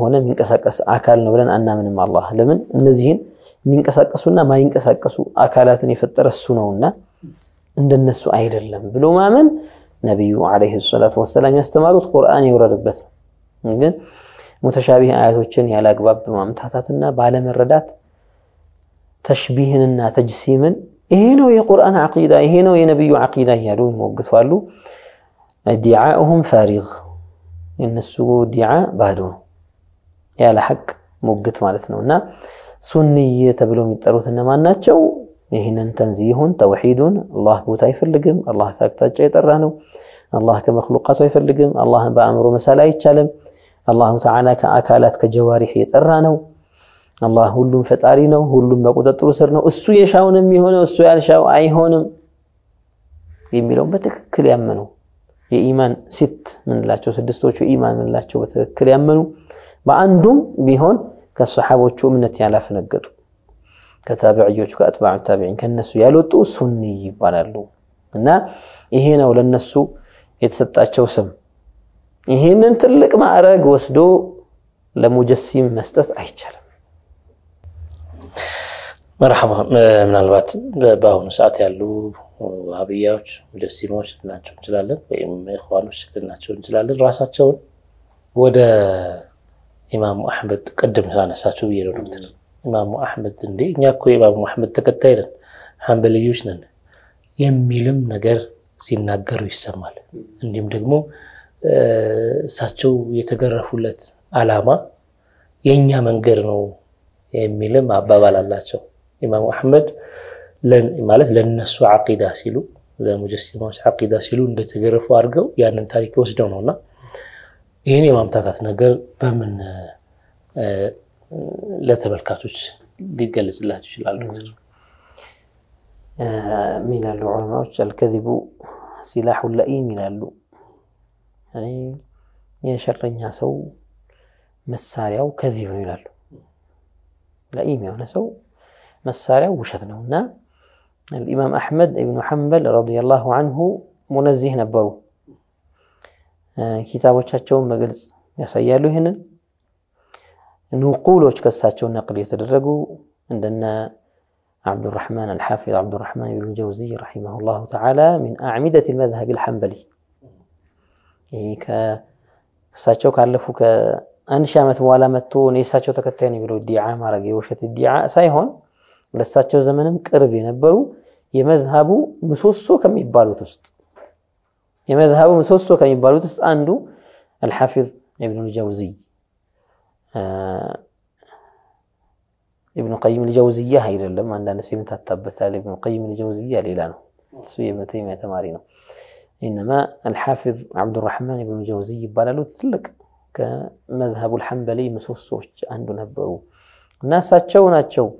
ሆነ የሚንቀሳቀስ አካል ነው ብለን አናምንም አላህ ለምን እነዚህን የሚንቀሳቀሱና ማይንቀሳቀሱ አካላትን የፈጠረ እሱ ነውና እንደነሱ አይደለም ብሎ ማመን ነቢዩ አለይሂ ሰላቱ ወሰላም ያስተማሩት ቁርአን የወረደበት ነው ግን متشابه آيات وشن يا لقباب بما متحتاتنا بعلم الردات تشبيهنا تجسيما إيه نوع القرآن عقيدة إيه نوع النبي عقيدة يا لون موقف قالوا ادعاؤهم فارغ إن السجود دعاء بعدون يا لحق موقف ما لسنا سنية تبلوم يتروث إنما ناتشو إهنا تنزيه توحيد الله بوتاي في اللقم الله فاكتاج يترانو الله كمخلوقات ويفلقم الله بأمره مسالة يتشالم አላሁ ተዓላ ከአካላት ከጀዋሪህ የጠራ ነው። አላህ ሁሉም ፈጣሪ ነው። ሁሉም በቁጥጥሩ ስር ነው። እሱ የሻውን የሚሆነው እሱ ያልሻው አይሆንም የሚለውን በትክክል ያመኑ የኢማን ሲት ምንላቸው ስድስቶቹ ኢማን ምንላቸው በትክክል ያመኑ በአንዱም ቢሆን ከሰሓቦቹ እምነት ያላፈነገጡ ከታቢዕዮቹ ከአጥባዕ ታቢዒን ከነሱ ያልወጡ ሱኒ ይባላሉ እና ይሄ ነው ለነሱ የተሰጣቸው ስም። ይህንን ትልቅ ማዕረግ ወስዶ ለሙጀሲም መስጠት አይቻልም። መርሐባ። ምናልባት በአሁኑ ሰዓት ያሉ ዋህብያዎች ሙጀሲሞች ልናቸው እንችላለን፣ ወይም ኢኽዋኖች ልናቸው እንችላለን። ራሳቸውን ወደ ኢማሙ አሕመድ ቅድም ስላነሳቸው ብዬ ነው ዶክተር ኢማሙ አሕመድ እንዴ እኛ እኮ ኢማሙ አሕመድ ተከታይ ነን፣ ሐንበልዮች ነን የሚልም ነገር ሲናገሩ ይሰማል። እንዲሁም ደግሞ እሳቸው የተገረፉለት አላማ የእኛ መንገድ ነው የሚልም አባባል አላቸው። ኢማሙ አሕመድ ማለት ለነሱ ዓቂዳ ሲሉ ለሙጀሲማዎች ዓቂዳ ሲሉ እንደተገረፉ አድርገው ያንን ታሪክ ወስደው እና ይህን የማምታታት ነገር በምን ለተመልካቾች ሊገለጽላቸው ይችላል? ዶክተር ዑለማዎች? አልከዚቡ ሲላሑ ለኢም ይላሉ የሸረኛ ሰው መሳሪያው ከዚብ ነው ይላሉ። ለኢም የሆነ ሰው መሳሪያው ውሸት ነው هنا الإمام أحمد بن حنبل رضي الله عنه منزه وشاتشو مجلس يسيالو هنا نقول وش كساتشو نقل የተደረጉ عندنا عبد الرحمن الحافظ عبد الرحمن بن الجوزي رحمه الله تعالى من أعمدة المذهب الحنبلي እሳቸው ካለፉ ከአንድ ሺህ ዓመት በኋላ መጥቶ እኔ እሳቸው ተከታይ ነው ብለው ዲዓ ማድረግ የውሸት ዲዓ ሳይሆን ለእሳቸው ዘመንም ቅርብ የነበሩ የመዝሃቡ ምሰሶ ከሚባሉት ውስጥ የመዝሃቡ ምሰሶ ከሚባሉት ውስጥ አንዱ አልሐፊዝ ኢብኑል ጀውዚይ ኢብኑ ቀይም ልጀውዝያ አይደለም። አንዳንድ ሰው የምታታበታል። ኢብኑ ቀይም ልጀውዝያ ሌላ ነው። እሱ የኢብኑ ተይሚያ ተማሪ ነው። إنما الحافظ عبد الرحمن بن جوزي بلالو تلك كمذهب الحنبلي مسوسوش عنده نبرو ناس أتشو ناتشو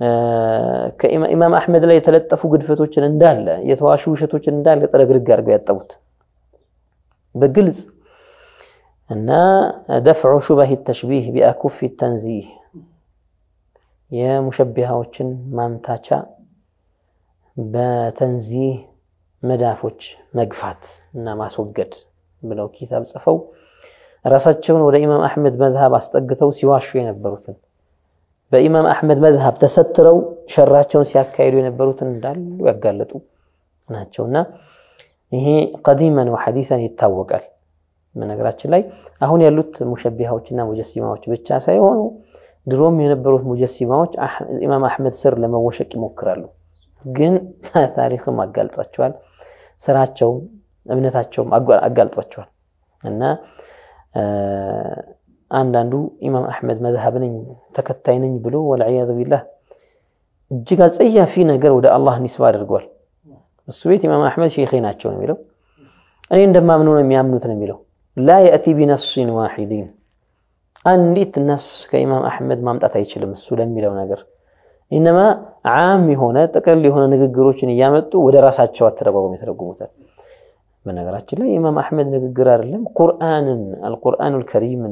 آه، كإمام أحمد لا يتلطف قد فتو تشندال يتواشو شتو تشندال يطلق رقار بيطوت بقلز أنا دفع شبه التشبيه بأكف التنزيه يا مشبهة وشن مامتاشا بتنزيه መዳፎች መግፋት እና ማስወገድ ብለው ኪታብ ጽፈው ራሳቸውን ወደ ኢማም አሕመድ መዝሃብ አስጠግተው ሲዋሹ የነበሩትን በኢማም አሕመድ መዝሃብ ተሰትረው ሸራቸውን ሲያካሂዱ የነበሩትን እንዳሉ ያጋለጡ ናቸውና ይሄ ቀዲመን ወሐዲሰን ይታወቃል። በነገራችን ላይ አሁን ያሉት ሙሸቢሃዎችና ሙጀሲማዎች ብቻ ሳይሆኑ ድሮም የነበሩት ሙጀሲማዎች ኢማም አሕመድ ስር ለመወሸቅ ይሞክራሉ፣ ግን ታሪክም አጋልጧቸዋል። ስራቸውም እምነታቸውም አጋልጧቸዋል እና አንዳንዱ ኢማም አሕመድ መዝሀብ ነኝ ተከታይ ነኝ ብሎ ወልዕያዙ ቢላህ እጅግ አጸያፊ ነገር ወደ አላህ ኒስባ አድርጓል። እሱ ቤት ኢማም አሕመድ ሼኼ ናቸው ነው የሚለው። እኔ እንደማምኑ ነው የሚያምኑት ነው የሚለው። ላ የእቲ ቢነስን ዋሒዲን አንዲት ነስ ከኢማም አሕመድ ማምጣት አይችልም እሱ ለሚለው ነገር ኢነማ عامي هنا تكل هنا نجقروش نيامت ودا راس عشوا ترى بابا مثل قومتر من قرأت لا إمام أحمد نجقرا لهم قرآن القرآن الكريم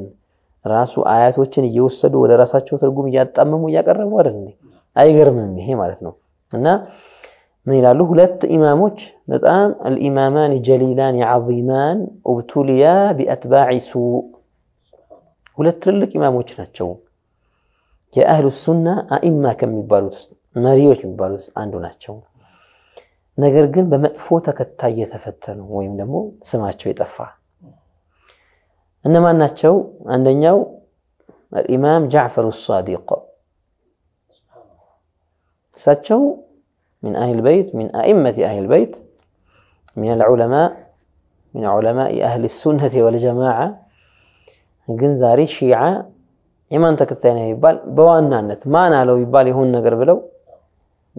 راس آيات وشن يوصل ودا راس عشوا ترى قوم جات أمم ويا كرر ورني أي غير من مه انا رثنو إن من يلا له لت إمامك نتآم الإمامان جليلان عظيمان وبتوليا بأتباع سوء ولت لك إمامك نتشو يا أهل السنة أئمة كم يبالوا መሪዎች የሚባሉት አንዱ ናቸው። ነገር ግን በመጥፎ ተከታይ የተፈተኑ ወይም ደግሞ ስማቸው የጠፋ እነማን ናቸው? አንደኛው ኢማም ጃዕፈር ሳዲቅ እሳቸው ሚን አህል በይት ሚን አኢመት አህል በይት ሚን አልዑለማ ሚን ዑለማ አህል ሱነት ወልጀማዓ ግን ዛሬ ሺዓ የማን ተከታይ ነው ይባል በዋናነት ማን አለው ይባል ይሁን ነገር ብለው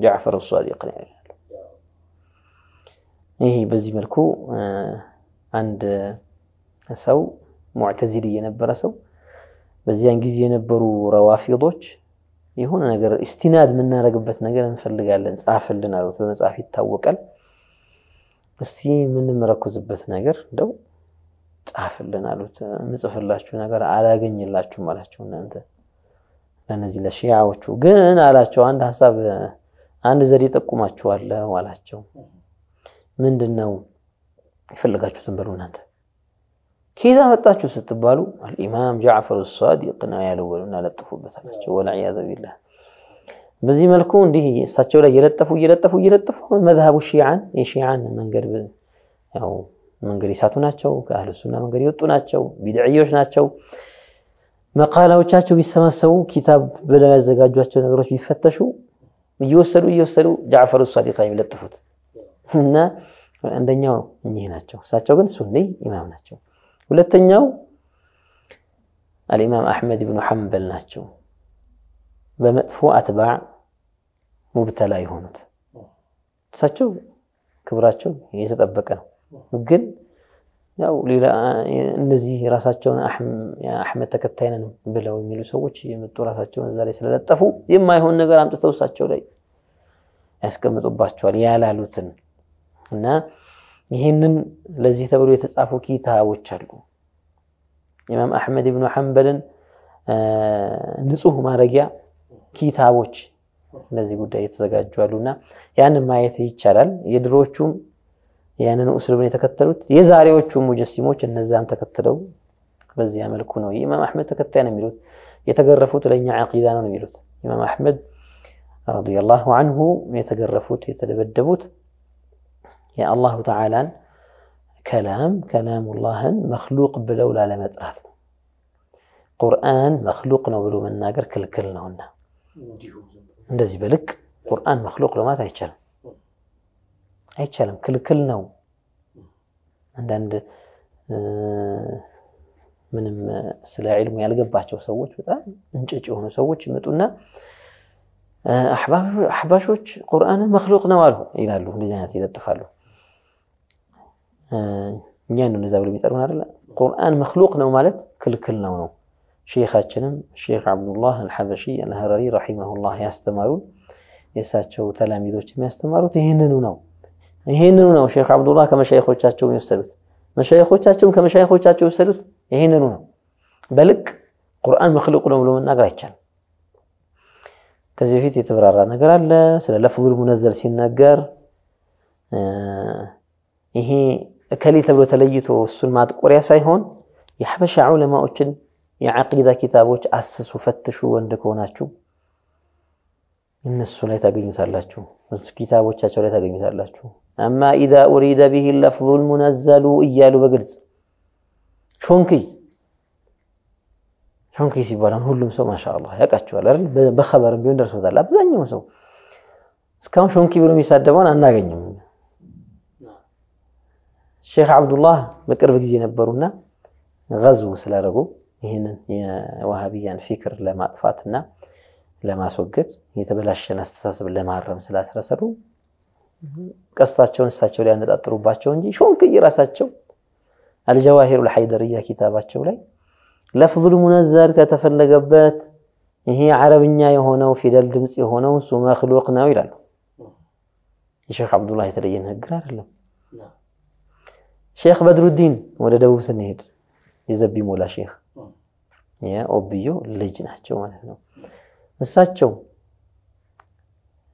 ጃዕፈር ሳዲቅ ነው ያለው። ይህ በዚህ መልኩ አንድ ሰው ሙዕተዚል የነበረ ሰው በዚያን ጊዜ የነበሩ ረዋፊዶች የሆነ ነገር እስቲናድ የምናደርግበት ነገር እንፈልጋለን ጻፍልን አሉት። በመጽሐፍ ይታወቃል። እስቲ የምንመረኮዝበት ነገር እንደው ጻፍልን አሉት። የምጽፍላችሁ ነገር አላገኝላችሁም አላቸው። እናንተ ለእነዚህ ለሺዓዎቹ ግን አላቸው አንድ ሀሳብ አንድ ዘዴ ጠቁማችኋለሁ አላቸው። ምንድን ነው የፈለጋችሁትን በሉ እናንተ ኬዛ መጣችሁ ስትባሉ አልኢማም ጃዕፈር ሳዲቅ ነው ያለው በሉና ለጥፉበት አላቸው። ወልዕያዘ ቢላህ በዚህ መልኩ እንዲህ እሳቸው ላይ እየለጠፉ እየለጠፉ እየለጠፉ መዝሀቡ ሺዓን የሺዓን መንገድ ያው መንገድ የሳቱ ናቸው። ከአህል ሱና መንገድ የወጡ ናቸው። ቢድዕዮች ናቸው። መቃላዎቻቸው ቢሰበሰቡ ኪታብ ብለው ያዘጋጇቸው ነገሮች ቢፈተሹ እየወሰዱ እየወሰዱ ጃዕፈሩ ሳዲቅ የሚለጥፉት እና አንደኛው እኚህ ናቸው። እሳቸው ግን ሱኒ ኢማም ናቸው። ሁለተኛው አልኢማም አሕመድ ብኑ ሐንበል ናቸው። በመጥፎ አትባዕ ሙብተላ የሆኑት እሳቸው ክብራቸው የተጠበቀ ነው ግን ያው ሌላ እነዚህ ራሳቸውን አሕመድ ተከታይነን ብለው የሚሉ ሰዎች የመጡ ራሳቸውን እዛ ላይ ስለለጠፉ የማይሆን ነገር አምጥተው እሳቸው ላይ ያስቀምጡባቸዋል ያላሉትን እና ይህንን ለዚህ ተብሎ የተጻፉ ኪታቦች አሉ። ኢማም አሕመድ ብኑ ሐንበልን ንጹህ ማረጊያ ኪታቦች ለዚህ ጉዳይ የተዘጋጁ አሉና ያንን ማየት ይቻላል። የድሮቹም ያንን እስሉብን የተከተሉት የዛሬዎቹ ሙጀሲሞች እነዛን ተከትለው በዚያ መልኩ ነው። የኢማም አሕመድ ተከታይ ነው የሚሉት የተገረፉት ለእኛ ዓቂዳ ነው የሚሉት ኢማም አሕመድ ረዲየላሁ አንሁ የተገረፉት የተደበደቡት የአላሁ ተዓላን ከላም ከላሙላህን መክሉቅ ብለው ላለመጥራት ነው። ቁርአን መክሉቅ ነው ብሎ መናገር ክልክል ነውና እንደዚህ በልቅ ቁርአን መክሉቅ ለማለት አይቻልም። አይቻልም፣ ክልክል ነው። አንዳንድ ምንም ስለ ዒልሙ ያልገባቸው ሰዎች በጣም እንጭጭ የሆኑ ሰዎች ይመጡና አሕባሾች ቁርአንን መክሉቅ ነው አሉ ይላሉ። እንደዚህ አይነት ይለጥፋሉ። እኛ ነው እንደዛ ብሎ የሚጠሩን አይደለ? ቁርአን መክሉቅ ነው ማለት ክልክል ነው ነው። ሼኻችንም ሼክ አብዱላህ አልሐበሺ አልሀረሪ ረሒመሁላህ ያስተማሩን የእሳቸው ተላሚዶች የሚያስተማሩት ይህንኑ ነው። ይሄንኑ ነው ሼክ አብዱላህ ከመሻይኾቻቸው የወሰዱት። መሻይኾቻቸውም ከመሻይኾቻቸው የወሰዱት ይሄንኑ ነው። በልቅ ቁርአን መክልቁ ነው ብሎ መናገር አይቻልም። ከዚህ በፊት የተብራራ ነገር አለ። ስለ ለፍዙል ሙነዘል ሲነገር ይሄ እከሌ ተብሎ ተለይቶ እሱን ማጥቆሪያ ሳይሆን የሐበሻ ዑለማዎችን የዓቂዳ ኪታቦች አስሱ፣ ፈትሹ። ወንድ ከሆናችሁ እነሱ ላይ ታገኙታላችሁ፣ ኪታቦቻቸው ላይ ታገኙታላችሁ። أما إذا أريد به اللفظ المنزل إيال بقلز شونكي شونكي سيبالان هلوم سو ما شاء الله يقاتشوال بخبر بيون درسو دال أبزانيوم سو እስካሁን ሾንኪ ብሎ የሚሳደበውን አናገኝም። ሼክ አብዱላህ በቅርብ ጊዜ ነበሩና ገዝው ስላደረጉ ይህንን የዋሃብያን ፊክር ለማጥፋትና ለማስወገድ لما አስተሳሰብ ለማረም ስላስረሰሩ قصتاچون ساتچو لا ينططروباچو انجي شونك يراساچو الجواهر الحيدريه كتاباچو لا لفظ المنذر كتفلغبت هي عربنيا يهونو فيدل دمص يهونو سو مخلوقنا ويلال الشيخ عبد الله يتلين هجر عدلم شيخ بدر الدين ولا دوب سنهد يزبي مولا شيخ يا اوبيو لجناچو معناتنو نساچو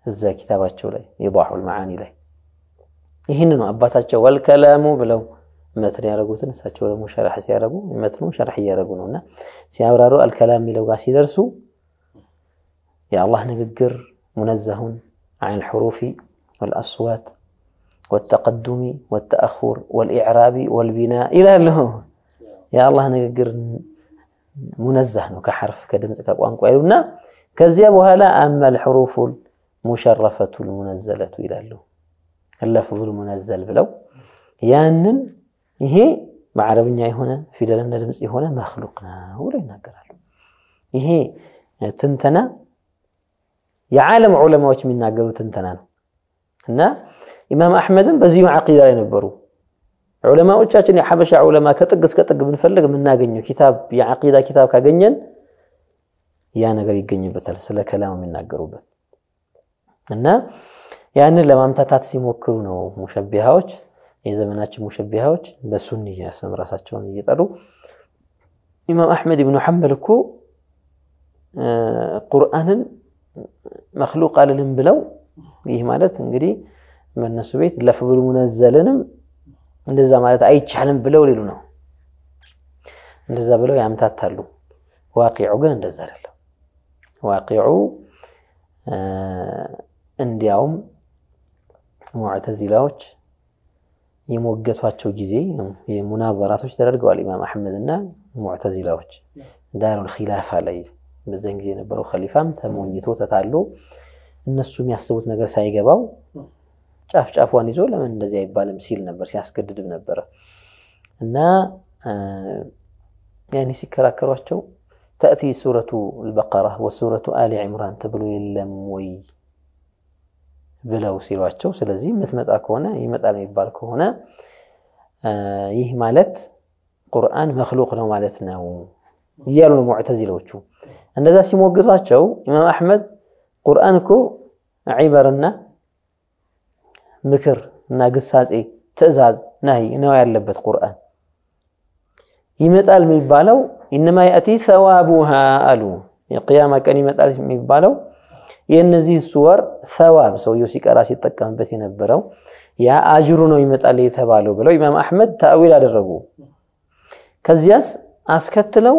እዛ ኪታባቸው ላይ ይضሑ ልመዓኒ ላይ ይህን ነው አባታቸው ወልከላሙ ብለው መትን ያደረጉትን እሳቸው ደግሞ ሸርሕ ሲያደረጉ መትኑ ሸርሕ እያደረጉ ነው እና ሲያብራሩ አልከላም የሚለው ጋር ሲደርሱ የአላህ ንግግር ሙነዘሁን عن الحروف والأصوات والتقدم والتأخر والإعراب والبناء إلى له يا الله نقر منزه كحرف كدمت كقوان قيلنا كذب هلا أما الحروف المشرفة المنزلة إلى له እለፍ ዙልሙን አዘል ብለው ያንን ይሄ በአረብኛ የሆነ ፊደልና ድምፅ የሆነ መክሉቅ ነው ብሎ ይናገራሉ። ይሄ ትንተና የዓለም ዑለማዎች የሚናገሩ ትንተና ነው እና ኢማም አሕመድም በዚሁ ዓቂዳ ላይ ነበሩ። ዑለማዎቻችን የሐበሻ ዑለማ ከጥግ እስከ ጥግ ብንፈልግ የምናገኘው ኪታብ የዓቂዳ ኪታብ ካገኘን ያ ነገር ይገኝበታል፣ ስለ ከላም የሚናገሩበት እና يعني لما متاتات سيموكرو نو مشبهاوچ اي زمناچ مشبهاوچ بسوني ياسم راساچون يطرو امام احمد بن حنبل كو قرانا مخلوق على بلو ايه مالت انجري من نسبيت لفظ المنزلن اندزا مالت اي تشالن بلو ليلو نو اندزا بلو يامتاتالو واقعو غن اندزا واقعو آه اندياوم ሙዕተዚላዎች የሞገቷቸው ጊዜ ነው። የሙናዘራቶች ተደርገዋል። ኢማም አሕመድ እና ሙዕተዚላዎች ዳሩል ኺላፋ ላይ በዚያን ጊዜ የነበረው ኸሊፋም ተሞኝቶ ተታሎ እነሱ የሚያስቡት ነገር ሳይገባው ጫፍ ጫፏን ይዞ ለምን እንደዚህ አይባልም ሲል ነበር፣ ሲያስገድድም ነበረ እና ያኔ ሲከራከሯቸው ተእቲ ሱረቱ አልበቀራ ወሱረቱ አሊ ዕምራን ተብሎ የለም ወይ ብለው ሲሏቸው፣ ስለዚህ የምትመጣ ከሆነ ይመጣል የሚባል ከሆነ ይህ ማለት ቁርአን መክሉቅ ነው ማለት ነው እያሉ ነው ሙዕተዚሎቹ። እንደዛ ሲሞግቷቸው ኢማም አሕመድ ቁርአን እኮ ዒበርና ምክር እና ግሳጼ፣ ትዕዛዝ፣ ናሂ ነው ያለበት ቁርአን ይመጣል የሚባለው ኢነማ ያእቲ ሰዋቡሃ አሉ። የቅያማ ቀን ይመጣል የሚባለው የእነዚህ ሱወር ሰዋብ ሰውየው ሲቀራ ሲጠቀምበት የነበረው ያ አጅሩ ነው ይመጣል የተባለው ብለው ኢማም አሕመድ ተአዊል አደረጉ። ከዚያስ አስከትለው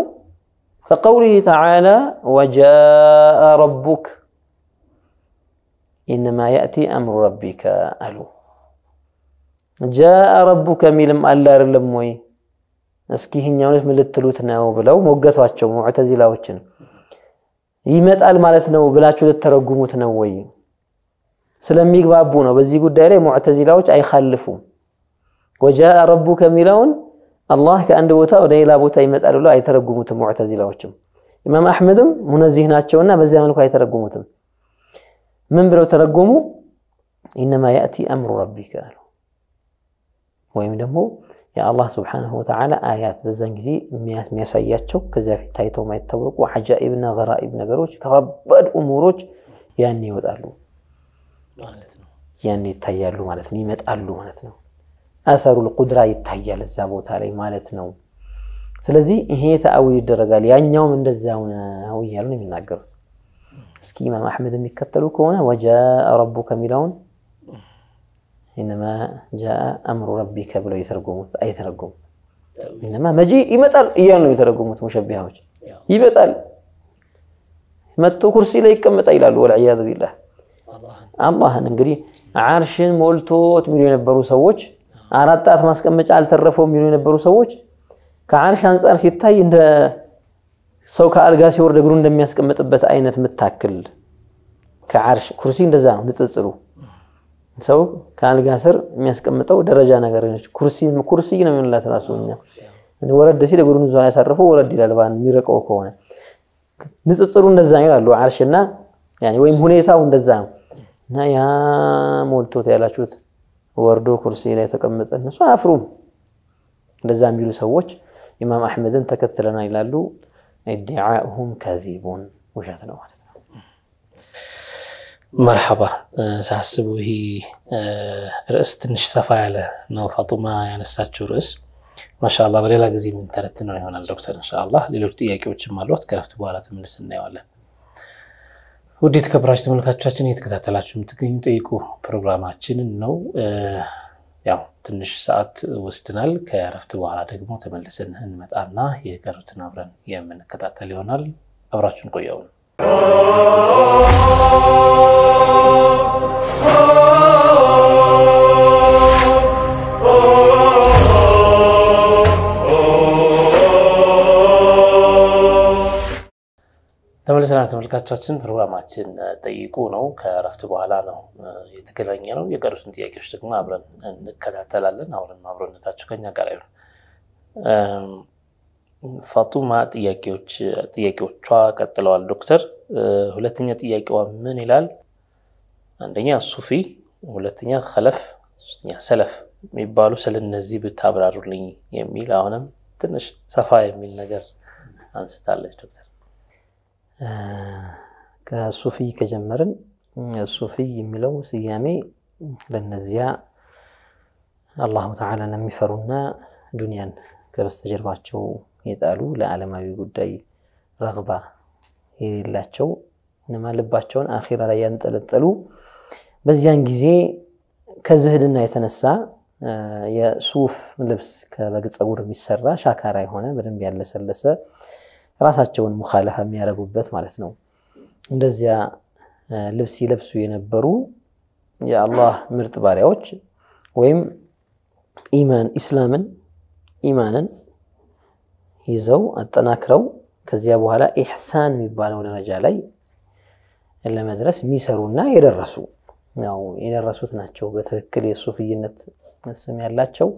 ከቀውሊህ ተዓላ ወጃአ ረቡክ ኢነማ ያእቲ አምሩ ረቢከ አሉ። ጃአ ረቡከ የሚልም አለ አይደለም ወይ? እስኪ ይህኛውንስ ምልትሉት ነው ብለው ሞገቷቸው ሙዕተዚላዎችን። ይመጣል ማለት ነው ብላችሁ ልተረጉሙት ነው ወይ ስለሚግባቡ ነው በዚህ ጉዳይ ላይ ሙዕተዚላዎች አይኻልፉም ወጃአ ረቡከ የሚለውን አላህ ከአንድ ቦታ ወደ ሌላ ቦታ ይመጣል ብለው አይተረጉሙትም ሙዕተዚላዎችም ኢማም አሕመድም ሙነዚህ ናቸውና በዚያ መልኩ አይተረጉሙትም ምን ብለው ተረጎሙ ኢነማ ያእቲ አምሩ ረቢከ አሉ ወይም ደግሞ يا الله سبحانه وتعالى آيات بزنجزي مياس مياس أياتشو كذا في تايتو ما يتبوك وحجائب نغرائب نغروش كبابد أموروش يعني يود ألو يعني تيالو مالتني يمت ألو مالتنو أثر القدرة يتيال الزابو تالي مالتنو سلزي هي تأوي الدرقال يعني يوم من الزاونا هو يالو من أقرد سكيما محمد المكتلو كونا وجاء ربك ملون ኢነማ ጃአ አምሩ ረቢከ ብለው የተረጎሙት አይተረጎሙት። ኢነማ መጂ ይመጣል እያሉ ነው የተረጎሙት ሙሸቢሃዎች። ይመጣል መጥቶ ኩርሲ ላይ ይቀመጣ ይላሉ። ወልዕያዙ ቢላህ አላህን እንግዲህ ዓርሽን ሞልቶት የሚሉ የነበሩ ሰዎች አራት ጣት ማስቀመጫ አልተረፈው የሚሉ የነበሩ ሰዎች ከዓርሽ አንጻር ሲታይ እንደ ሰው ከአልጋ ሲወርድ እግሩ እንደሚያስቀምጥበት አይነት ምታክል ከዓርሽ ኩርሲ እንደዛ ነው ንጽጽሩ። ሰው ከአልጋ ስር የሚያስቀምጠው ደረጃ ነገር ነች። ኩርሲ ነው የሚሆንላት ራሱ እኛ ወረድ ሲል እግሩን እዛ ያሳርፈው ወረድ ይላል። ባን የሚርቀው ከሆነ ንጽጽሩ እንደዛ ይላሉ። አርሽና ወይም ሁኔታው እንደዛ ነው እና ያ ሞልቶት ያላችሁት ወርዶ ኩርሲ ላይ ተቀምጠ እነሱ አያፍሩም። እንደዛ የሚሉ ሰዎች ኢማም አሕመድን ተከትለና ይላሉ። ኢድዓኡሁም ከዚቡን ውሸት ነው ማለት መርሓባ ሳስቡ ይሄ ርዕስ ትንሽ ሰፋ ያለ ነው። ፋጡማ ያነሳችው ርዕስ ማሻላ በሌላ ጊዜ የምንተረትነው ይሆናል። ዶክተር እንሻላ ሌሎች ጥያቄዎችም አሏት። ከረፍት በኋላ ተመልስ እናየዋለን። ውድ የተከበራችሁ ተመልካቾቻችን እየተከታተላችሁ የምትገኙ ጠይቁ ፕሮግራማችንን ነው። ያው ትንሽ ሰዓት ወስድናል። ከረፍት በኋላ ደግሞ ተመልሰን እንመጣና የቀሩትን አብረን የምንከታተል ይሆናል። አብራችሁን ቆየውን ወደ ተመልካቻችን ፕሮግራማችን ጠይቁ ነው። ከእረፍት በኋላ ነው የተገናኘ ነው። የቀሩትን ጥያቄዎች ደግሞ አብረን እንከታተላለን። አሁንም አብሮነታችሁ ከኛ ጋር ይሁን። ፋቱማ ጥያቄዎቿ ቀጥለዋል። ዶክተር ሁለተኛ ጥያቄዋ ምን ይላል? አንደኛ ሱፊ፣ ሁለተኛ ከለፍ፣ ሶስተኛ ሰለፍ የሚባሉ ስለነዚህ ብታብራሩልኝ የሚል አሁንም ትንሽ ሰፋ የሚል ነገር አንስታለች ዶክተር ከሱፍይ ከጀመርን ሱፍይ የሚለው ስያሜ ለነዚያ አላሁ ተዓላን የሚፈሩና ዱንያን ከበስተጀርባቸው የጣሉ ለዓለማዊ ጉዳይ ረግባ የሌላቸው እነማ ልባቸውን አኼራ ላይ ያንጠለጠሉ በዚያን ጊዜ ከዝህድና የተነሳ የሱፍ ልብስ ከበግ ፀጉር የሚሰራ ሻካራ የሆነ በደንብ ያለሰለሰ ራሳቸውን ሙኻለፋ የሚያደርጉበት ማለት ነው። እንደዚያ ልብስ ይለብሱ የነበሩ የአላህ ምርጥ ባሪያዎች ወይም ኢማን ኢስላምን ኢማንን ይዘው አጠናክረው ከዚያ በኋላ ኢሕሳን የሚባለው ደረጃ ላይ ለመድረስ የሚሰሩና የደረሱ ያው የደረሱት ናቸው። በትክክል የሱፍይነት ስም ያላቸው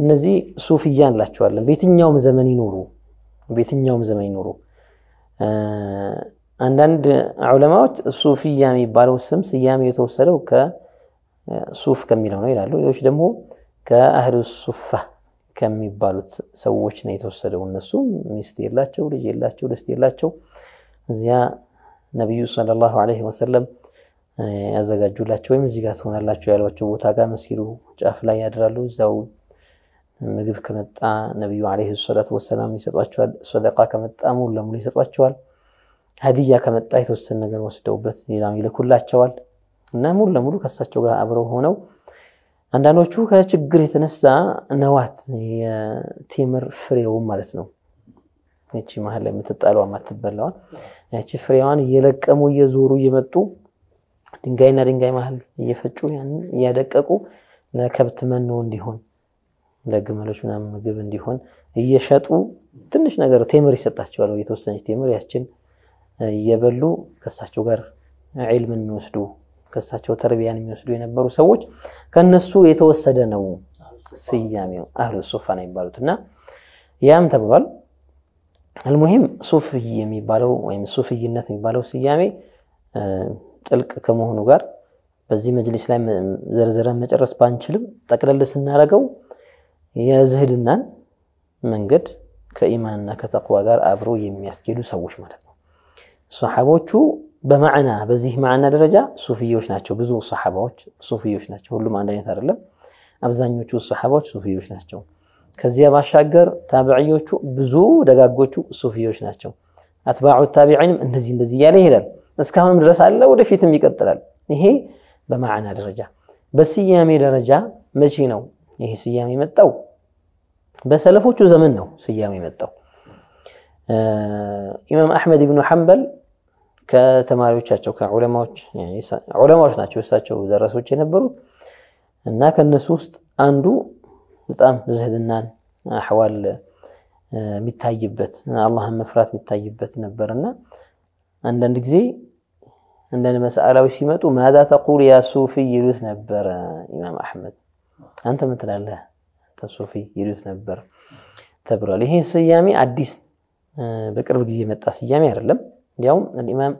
እነዚህ ሱፍያ እንላቸዋለን። በየትኛውም ዘመን ይኖሩ በየትኛውም ዘመን ይኖሩ አንዳንድ ዑለማዎች ሱፊያ የሚባለው ስም ስያሜ የተወሰደው ከሱፍ ከሚለው ነው ይላሉ። ሌሎች ደግሞ ከአህል ሱፋ ከሚባሉት ሰዎች ነው የተወሰደው። እነሱም ሚስት የላቸው፣ ልጅ የላቸው፣ ደስት የላቸው። እዚያ ነቢዩ ሰለላሁ ዐለይሂ ወሰለም ያዘጋጁላቸው ወይም እዚህ ጋር ትሆናላቸው ያሏቸው ቦታ ጋር መስጊዱ ጫፍ ላይ ያድራሉ እዛው ምግብ ከመጣ ነቢዩ ዓለይሂ ሰላቱ ወሰላም ይሰጧቸዋል። ሰደቃ ከመጣ ሙሉ ለሙሉ ይሰጧቸዋል። ሀዲያ ከመጣ የተወሰነ ነገር ወስደውበት ሌላም ይልኩላቸዋል እና ሙሉ ለሙሉ ከእሳቸው ጋር አብረው ሆነው አንዳንዶቹ ከችግር የተነሳ ነዋት የቴምር ፍሬውም ማለት ነው እቺ መሀል ላይ የምትጣለዋ ማትበላዋ ያቺ ፍሬዋን እየለቀሙ እየዞሩ እየመጡ ድንጋይና ድንጋይ መሀል እየፈጩ ያንን እያደቀቁ ለከብት መኖ እንዲሆን ለግመሎች ምናምን ምግብ እንዲሆን እየሸጡ ትንሽ ነገር ቴምር ይሰጣቸዋል። የተወሰነች ቴምር ያችን እየበሉ ከሳቸው ጋር ዒልምን የሚወስዱ ከሳቸው ተርቢያን የሚወስዱ የነበሩ ሰዎች ከነሱ የተወሰደ ነው ስያሜው አህሉ ሱፋ ነው የሚባሉት እና ያም ተብሏል። አልሙሂም ሱፍይ የሚባለው ወይም ሱፍይነት የሚባለው ስያሜ ጥልቅ ከመሆኑ ጋር በዚህ መጅሊስ ላይ ዘርዝረን መጨረስ ባንችልም ጠቅለል ስናደርገው የዝህድናን መንገድ ከኢማንና ከተቅዋ ጋር አብሮ የሚያስኬዱ ሰዎች ማለት ነው። ሰሓቦቹ በማዕና በዚህ ማዕና ደረጃ ሱፍዮች ናቸው። ብዙ ሰሓባዎች ሱፍዮች ናቸው። ሁሉም አንድ አይነት አይደለም። አብዛኞቹ ሰሓባዎች ሱፍዮች ናቸው። ከዚያ ባሻገር ታቢዕዮቹ ብዙ ደጋጎቹ ሱፍዮች ናቸው። አትባዑ ታቢዒንም እንደዚህ እንደዚህ እያለ ይሄዳል። እስካሁንም ድረስ አለ፣ ወደፊትም ይቀጥላል። ይሄ በማዕና ደረጃ። በስያሜ ደረጃ መቼ ነው ይሄ ስያሜ የመጣው በሰለፎቹ ዘመን ነው ስያሜ የመጣው። ኢማም አሕመድ ብኑ ሐንበል ከተማሪዎቻቸው ከዑለማዎች ዑለማዎች ናቸው እሳቸው ደረሶች የነበሩት እና ከነሱ ውስጥ አንዱ በጣም ዝህድናን አሕዋል የሚታይበት አላህን መፍራት የሚታይበት ነበርና አንዳንድ ጊዜ አንዳንድ መሰአላዎች ሲመጡ ማዛ ተቁል ያ ሱፊ ይሉት ነበረ ኢማም አሕመድ አንተ ምን ትላለህ? አንተ ሱፊ ይሉት ነበር ተብሏል። ይሄ ስያሜ አዲስ በቅርብ ጊዜ የመጣ ስያሜ አይደለም። እንዲያውም አልኢማም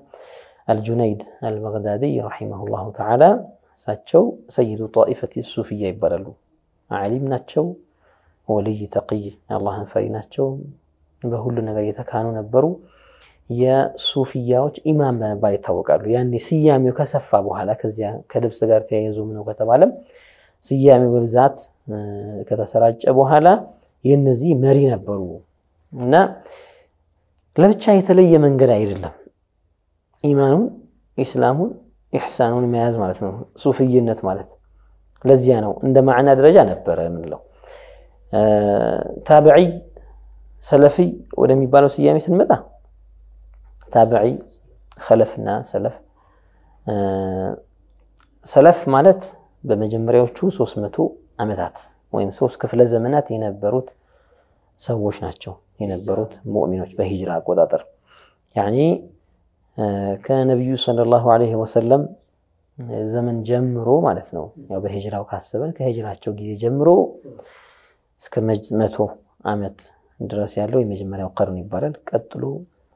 አልጁነይድ አልበግዳዲ ረሒመሁላሁ ተዓላ እሳቸው ሰይዱ ጣኢፈት ሱፊያ ይባላሉ። አሊም ናቸው፣ ወልይ ተቅይ፣ አላህን ፈሪ ናቸው። በሁሉ ነገር የተካኑ ነበሩ። የሱፊያዎች ኢማም በመባል ይታወቃሉ። ያኔ ስያሜው ከሰፋ በኋላ ከዚያ ከልብስ ጋር ተያይዞ ምነው ከተባለም ስያሜ በብዛት ከተሰራጨ በኋላ የእነዚህ መሪ ነበሩ እና ለብቻ የተለየ መንገድ አይደለም። ኢማኑን፣ ኢስላሙን፣ ኢሕሳኑን መያዝ ማለት ነው። ሱፍይነት ማለት ለዚያ ነው እንደ ማዕና ደረጃ ነበረ የምንለው። ታብዒይ፣ ሰለፊይ ወደሚባለው ስያሜ ስንመጣ ታብዒይ፣ ከለፍና ሰለፍ ሰለፍ ማለት በመጀመሪያዎቹ 300 ዓመታት ወይም ሶስት ክፍለ ዘመናት የነበሩት ሰዎች ናቸው የነበሩት ሙእሚኖች በሂጅራ አቆጣጠር ያኒ ከነቢዩ ሰለላሁ ዐለይሂ ወሰለም ዘመን ጀምሮ ማለት ነው። ያው በሂጅራው ካሰበን ከሂጅራቸው ጊዜ ጀምሮ እስከ መቶ ዓመት ድረስ ያለው የመጀመሪያው ቀርን ይባላል። ቀጥሎ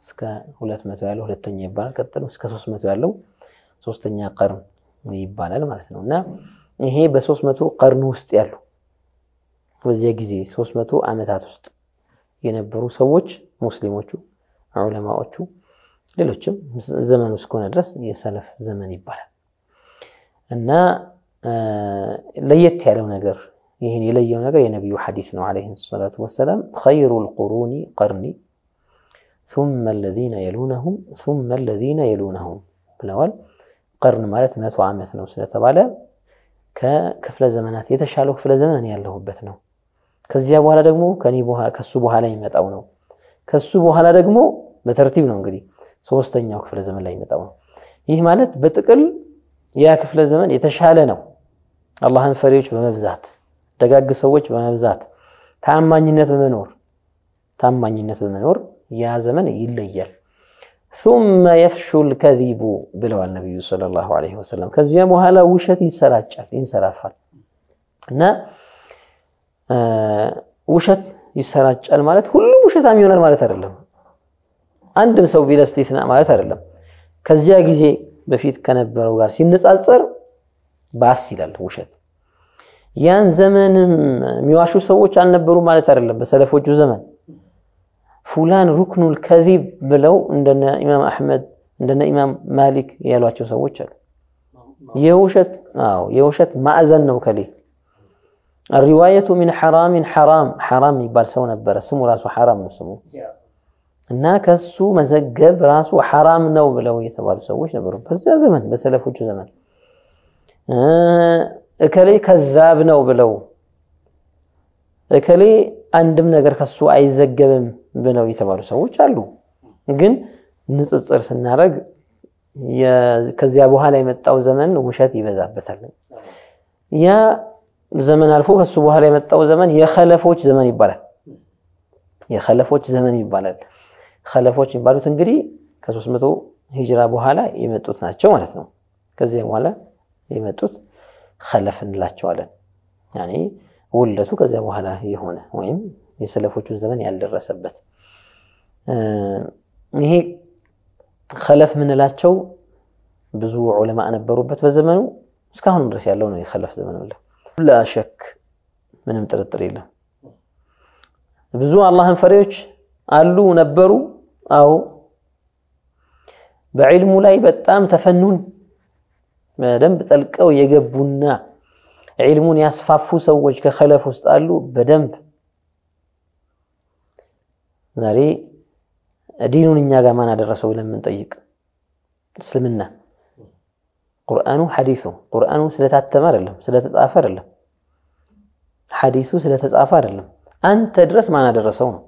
እስከ ሁለት መቶ ያለው ሁለተኛ ይባላል። ቀጥሎ እስከ ሶስት መቶ ያለው ሶስተኛ ቀርን ይባላል ማለት ነው እና ይሄ በሶስት መቶ ቀርን ውስጥ ያሉ በዚያ ጊዜ ሶስት መቶ ዓመታት ውስጥ የነበሩ ሰዎች ሙስሊሞቹ፣ ዑለማዎቹ፣ ሌሎችም ዘመኑ እስከሆነ ድረስ የሰለፍ ዘመን ይባላል እና ለየት ያለው ነገር ይህን የለየው ነገር የነቢዩ ሐዲስ ነው ዓለይሂ ሰላቱ ወሰላም ኸይሩ ልቁሩኒ ቀርኒ ثم الذين يلونهم ثم الذين يلونهم ብለዋል። ቀርን ማለት መቶ ዓመት ነው ስለተባለ ከክፍለ ዘመናት የተሻለው ክፍለ ዘመን ያለሁበት ነው። ከዚያ በኋላ ደግሞ ከሱ በኋላ የሚመጣው ነው። ከሱ በኋላ ደግሞ በተርቲብ ነው እንግዲህ ሶስተኛው ክፍለ ዘመን ላይ ይመጣው ነው። ይህ ማለት በጥቅል ያ ክፍለ ዘመን የተሻለ ነው። አላህን ፈሪዎች በመብዛት ደጋግ ሰዎች በመብዛት ታማኝነት በመኖር ታማኝነት በመኖር ያ ዘመን ይለያል። ثመ የፍሹል ከዚቡ ብለዋል ነቢዩ ሰለላሁ ዐለይሂ ወሰለም። ከዚያ በኋላ ውሸት ይሰራጫል፣ ይንሰራፋል እና ውሸት ይሰራጫል ማለት ሁሉም ውሸታም ይሆናል ማለት አይደለም። አንድም ሰው ቢላ ማለት አይደለም። ከዚያ ጊዜ በፊት ከነበረው ጋር ሲነጻጸር ባስ ይላል ውሸት። ያን ዘመንም የሚዋሹ ሰዎች አልነበሩ ማለት አይደለም በሰለፎቹ ዘመን فلان ركن الكذب بلو عندنا إمام أحمد عندنا إمام مالك يالو أتشو سووش يوشت آه يوشت ما أزن وكلي الرواية من حرام حرام حرام يبال سونا برسمو راسو حرام نسمو هناك السو مزقب راسو حرام نو بلو يتبال سووش نبرو بس يا زمن بس لفوش زمن آه كذاب نو بلو كلي አንድም ነገር ከሱ አይዘገብም ብለው የተባሉ ሰዎች አሉ። ግን ንጽጽር ስናደርግ ከዚያ በኋላ የመጣው ዘመን ውሸት ይበዛበታል። ያ ዘመን አልፎ ከሱ በኋላ የመጣው ዘመን የኸለፎች ዘመን ይባላል። የኸለፎች ዘመን ይባላል። ኸለፎች የሚባሉት እንግዲህ ከ መቶ ሂጅራ በኋላ የመጡት ናቸው ማለት ነው። ከዚያ በኋላ የመጡት ኸለፍ እንላቸዋለን። ولدتو كذا بوحالا يهونه وين يسلفوش الزمن يعلل الرسبت آه هي خلف من لاتشو بزوع علماء نبرو بت بزمنو بس كهون رسي الله انه يخلف زمنه ولا لا شك من مترطري له بزوع الله انفريوش قالوا نبرو او بعلم لا يبتام تفنون ما دام بتلقوا يجبوا الناس علمون يسففوا سوّج كخلف استقلوا بدنب ناري دينون إنيا غامانا در رسول الله من طيق سلمنا قرآن حديثه قرآن سلطة التمار اللهم سلطة الآفار اللهم حديثه سلطة الآفار اللهم أنت درس معنا در رسول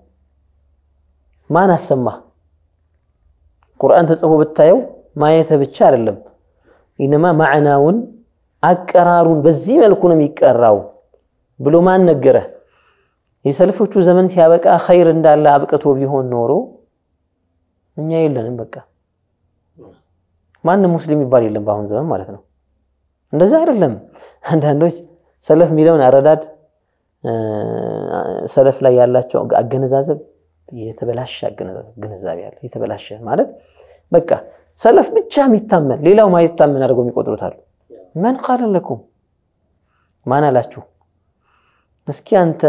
ما نسمى قرآن تصفه بالتايو ما يثبت شار اللهم إنما معناون አቀራሩን በዚህ መልኩ ነው የሚቀራው ብሎ ማን ነገረ? የሰልፎቹ ዘመን ሲያበቃ ኸይር እንዳለ አብቅቶ ቢሆን ኖሮ እኛ የለንም። በቃ ማንም ሙስሊም ይባል የለም በአሁን ዘመን ማለት ነው። እንደዚህ አይደለም። አንዳንዶች ሰለፍ የሚለውን አረዳድ ሰለፍ ላይ ያላቸው አገነዛዘብ የተበላሸ አገነዛዘብ ግንዛቤ ያለው የተበላሸ ማለት በቃ ሰለፍ ብቻ የሚታመን ሌላው ማይታመን አድርገው የሚቆጥሩታሉ። መን ቃለ ለኩም ማን አላችሁ? እስኪ አንተ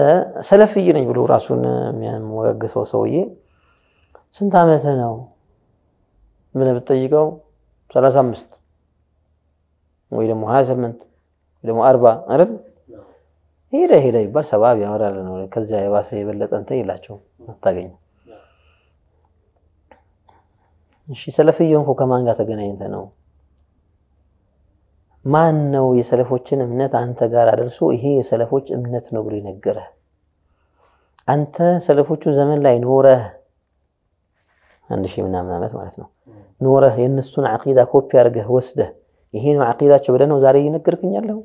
ሰለፍይ ነኝ ብሎ ራሱን የሚያወጋግሰው ሰውዬ ስንት ዓመት ነው ብለህ ብትጠይቀው 35 ወይ ደግሞ 28 ወይ ደግሞ 40 አይደል? ሄደ ሄደ ይባል ሰባብ ያወራል ነው። ከዚያ የባሰ የበለጠ እንትን የላቸውም አታገኝም። እሺ ሰለፍይ ሆንኩ ከማን ጋር ተገናኝተህ ነው ማን ነው የሰለፎችን እምነት አንተ ጋር አደርሶ ይሄ የሰለፎች እምነት ነው ብሎ ይነገረ? አንተ ሰለፎቹ ዘመን ላይ ኖረህ አንድ ሺህ ምናምን ዓመት ማለት ነው ኖረህ የእነሱን ዓቂዳ ኮፒ አድርገህ ወስደህ ይሄ ነው ዓቂዳቸው ብለህ ነው ዛሬ እየነገርክኝ ያለው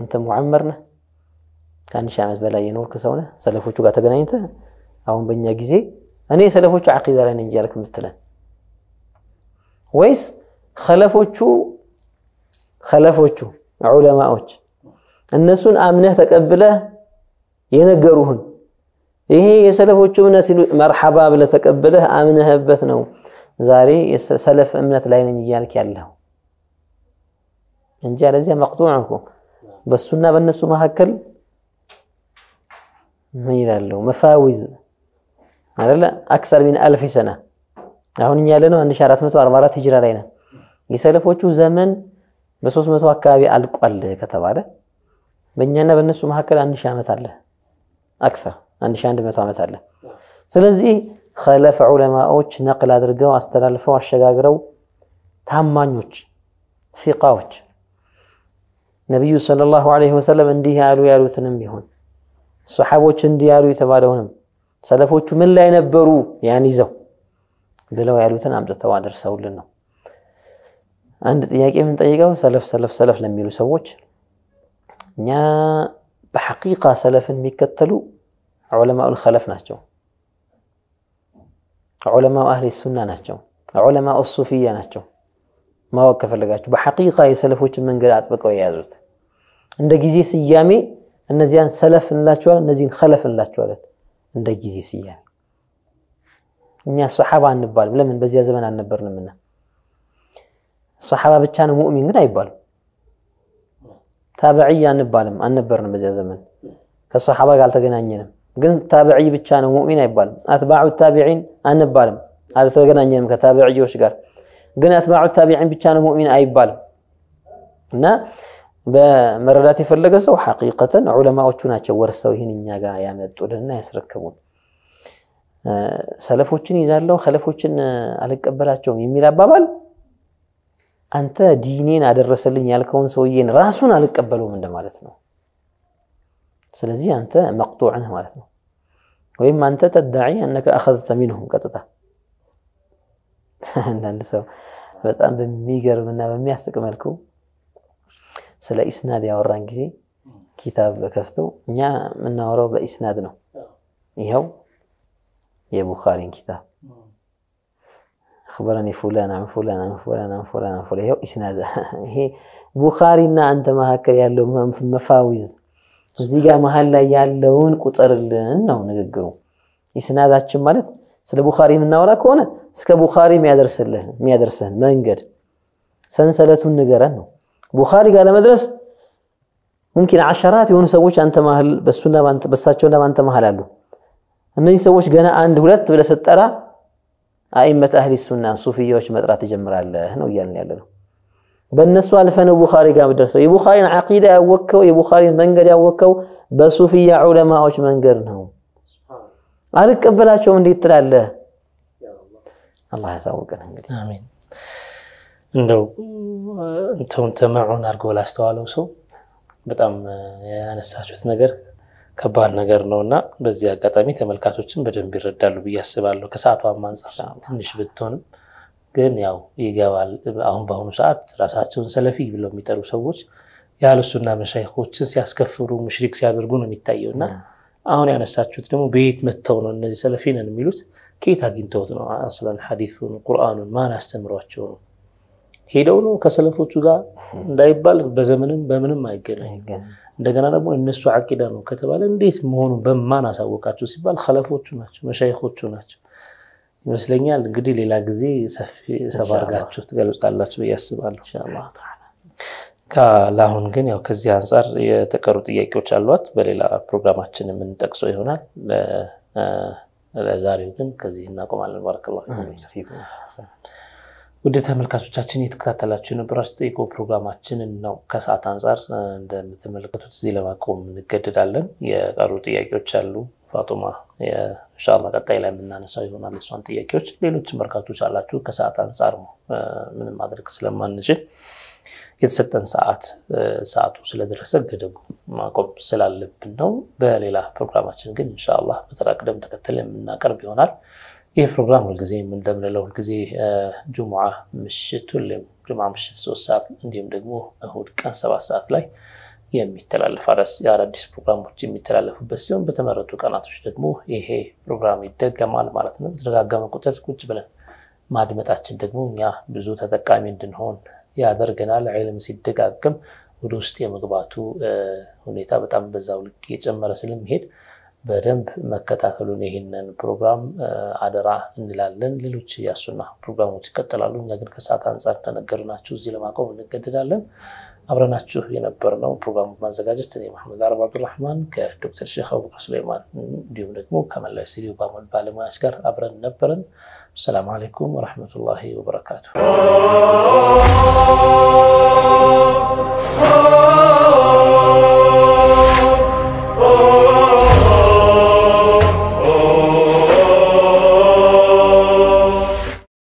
አንተ ሙዓመር ነህ፣ ከአንድ ሺህ ዓመት በላይ የኖርክ ሰው ነህ። ሰለፎቹ ጋር ተገናኝተህ አሁን በእኛ ጊዜ እኔ ሰለፎቹ ዓቂዳ ላይ ነኝ እያልክ የምትለን ወይስ ከለፎቹ خلفዎቹ ዑለማዎች እነሱን አምነህ ተቀብለህ የነገሩህን ይሄ የሰለፎቹ እምነት መርሐባ ብለህ ተቀብለህ አምነህበት ነው ዛሬ ሰለፍ እምነት ላይ ነኝ እያልክ ያለው እንጂ አለዚያ መቅጡዕ እኮ በሱና በእነሱ መካከል ምን ይላለው መፋዊዝ አይደለ አክተር ሚን አልፍ ሰና አሁን እኛ ያለነው 1444 ሂጅራ ላይ ነን የሰለፎቹ ዘመን በሶስት መቶ አካባቢ አልቋል ከተባለ በእኛና በእነሱ መካከል አንድ ሺህ ዓመት አለ አክሰር አንድ ሺህ አንድ መቶ ዓመት አለ። ስለዚህ ከለፈ ዑለማዎች ነቅል አድርገው አስተላልፈው አሸጋግረው ታማኞች ሲቃዎች ነቢዩ ሰለላሁ ዐለይሂ ወሰለም እንዲህ ያሉ ያሉትንም ቢሆን ሰሓቦች እንዲህ ያሉ የተባለውንም ሰለፎቹ ምን ላይ ነበሩ ያን ይዘው ብለው ያሉትን አምጥተው አድርሰውልን ነው። عند تياكي من طيقة سلف سلف سلف لم يلسوش نيا بحقيقة سلف ميكتلو علماء الخلف نحجو علماء أهل السنة نحجو علماء الصوفية نحجو ما هو كفر لقاش بحقيقة يسلف وش من قرأت بك ويازوت عند جيزي سيامي النزيان سلف لا تشوال النزين خلف لا تشوال عند جيزي سيامي نيا الصحابة عن نبال بلا من بزيا زمان عن نبرنا منه ሰሓባ ብቻ ነው ሙእሚን ግን አይባልም። ታብዕይ አንባልም አልነበርንም በዚያ ዘመን ከሰሓባ ጋር አልተገናኘንም። ግን ታብዕይ ብቻ ነው ሙእሚን አይባልም። አትባዑ ታቢዒን አንባልም አልተገናኘንም ከታብዕዮች ጋር ግን አትባዑ ታቢዒን ብቻ ነው ሙእሚን አይባልም። እና በመረዳት የፈለገ ሰው ሐቂቀተን ዑለማዎቹ ናቸው ወርሰው ይህን እኛ ጋር ያመጡልንና ያስረከቡን። ሰለፎችን ይዛለው ከለፎችን አልቀበላቸውም የሚል አባባል አንተ ዲኔን አደረሰልኝ ያልከውን ሰውዬን ራሱን አልቀበለውም እንደማለት ነው። ስለዚህ አንተ መቅጡዕ ነህ ማለት ነው። ወይም አንተ ተዳዒ አነከ አኸዝተ ሚንሁም ቀጥታ። አንዳንድ ሰው በጣም በሚገርምና እና በሚያስቅ መልኩ ስለ ኢስናድ ያወራን ጊዜ ኪታብ ከፍተው እኛ የምናወራው በኢስናድ ነው። ይኸው የቡኻሪን ኪታብ خبرني فلان عن فلان عن فلان عن فلان عن فلان هو اسناد (laughs) هي بخاري نا انت ما هكا يالو في مفاوز زيغا محل يالون قطر نو نغغرو اسناداتشن مالت سلا بخاري من نورا كونه سك بخاري ما يدرسله ما يدرسه منغد سنسلتون نغرنو بخاري قال مدرس ممكن عشرات يونس سوتش انت مهل بسونا بس انت بساتشونا انت مهل قالو اني سوتش غنا عند ولت بلا سطره አኢመት አህሊ ሱና ሱፍያዎች መጥራት ትጀምራለህ ነው እያልን ያለ ነው። በእነሱ አልፈነው ቡኻሪ ጋር ደርሰው የቡኻሪን ዓቂዳ ያወከው የቡኻሪን መንገድ ያወከው በሱፍያ ዑለማዎች መንገድ ነው። አልቀበላቸውም እንዴት ትላለህ? አላህ ያሳውቀን። እንግዲህ እንደው እንተውን ተመዑን አድርጎ ላስተዋለው ሰው በጣም ያነሳችሁት ነገር ከባድ ነገር ነው እና በዚህ አጋጣሚ ተመልካቾችን በደንብ ይረዳሉ ብዬ አስባለሁ። ከሰዓቷ አንጻር ትንሽ ብትሆንም ግን ያው ይገባል። አሁን በአሁኑ ሰዓት ራሳቸውን ሰለፊ ብለው የሚጠሩ ሰዎች ያህልሱና መሻይኮችን ሲያስከፍሩ ሙሽሪክ ሲያደርጉ ነው የሚታየው እና አሁን ያነሳችሁት ደግሞ በየት መጥተው ነው እነዚህ ሰለፊ ነን የሚሉት? ከየት አግኝተውት ነው? አስለን ሐዲሱን ቁርአኑን ማን አስተምሯቸው ነው? ሄደው ነው ከሰለፎቹ ጋር እንዳይባል በዘመንም በምንም አይገናኝ እንደገና ደግሞ እነሱ አቂዳ ነው ከተባለ እንዴት መሆኑ በማን አሳወቃቸው ሲባል ከለፎቹ ናቸው፣ መሻይኮቹ ናቸው ይመስለኛል። እንግዲህ ሌላ ጊዜ ሰፊ ሰፋ አድርጋችሁ ትገልጻላችሁ ብዬ አስባለሁ። ለአሁን ግን ያው ከዚህ አንጻር የተቀሩ ጥያቄዎች አሏት፣ በሌላ ፕሮግራማችን የምንጠቅሰው ይሆናል። ለዛሬው ግን ከዚህ እናቆማለን። ባረከላሁ ወደ ተመልካቾቻችን የተከታተላችሁ የነበረ አስጠይቆ ፕሮግራማችንን ነው። ከሰዓት አንጻር እንደምትመለከቱት እዚህ ለማቆም እንገደዳለን። የቀሩ ጥያቄዎች አሉ። ፋጡማ ኢንሻላ ቀጣይ ላይ የምናነሳው ይሆናል እሷን ጥያቄዎች። ሌሎች በርካቶች አላችሁ። ከሰዓት አንጻር ነው ምንም ማድረግ ስለማንችል የተሰጠን ሰዓት ሰዓቱ ስለደረሰ ገደቡ ማቆም ስላለብን ነው። በሌላ ፕሮግራማችን ግን እንሻላ በተራቅደም ተከተል የምናቀርብ ይሆናል። ይህ ፕሮግራም ሁልጊዜ እንደምንለው ሁልጊዜ ጁሙዓ ምሽት ሁሌም ጁሙዓ ምሽት ሶስት ሰዓት እንዲሁም ደግሞ እሁድ ቀን ሰባት ሰዓት ላይ የሚተላለፍ አዳዲስ ፕሮግራሞች የሚተላለፉበት ሲሆን በተመረጡ ቀናቶች ደግሞ ይሄ ፕሮግራም ይደገማል ማለት ነው። በተደጋገመ ቁጥር ቁጭ ብለን ማድመጣችን ደግሞ እኛ ብዙ ተጠቃሚ እንድንሆን ያደርገናል። ዒልም ሲደጋገም ወደ ውስጥ የመግባቱ ሁኔታ በጣም በዛው ልክ የጨመረ ስለሚሄድ በደንብ መከታተሉን ይህንን ፕሮግራም አደራ እንላለን። ሌሎች ያሱና ፕሮግራሞች ይቀጥላሉ። እኛ ግን ከሰዓት አንጻር እንደነገርናችሁ እዚህ ለማቆም እንገደዳለን። አብረናችሁ የነበርነው ፕሮግራም ማዘጋጀት እኔ መሐመድ አረብ አብዱራህማን ከዶክተር ሼክ አቡበከር ሱሌማን እንዲሁም ደግሞ ከመላዊ ስቱዲዮ ባለሙያዎች ጋር አብረን ነበረን። ሰላም አሌይኩም ወረሕመቱላሂ ወበረካቱ።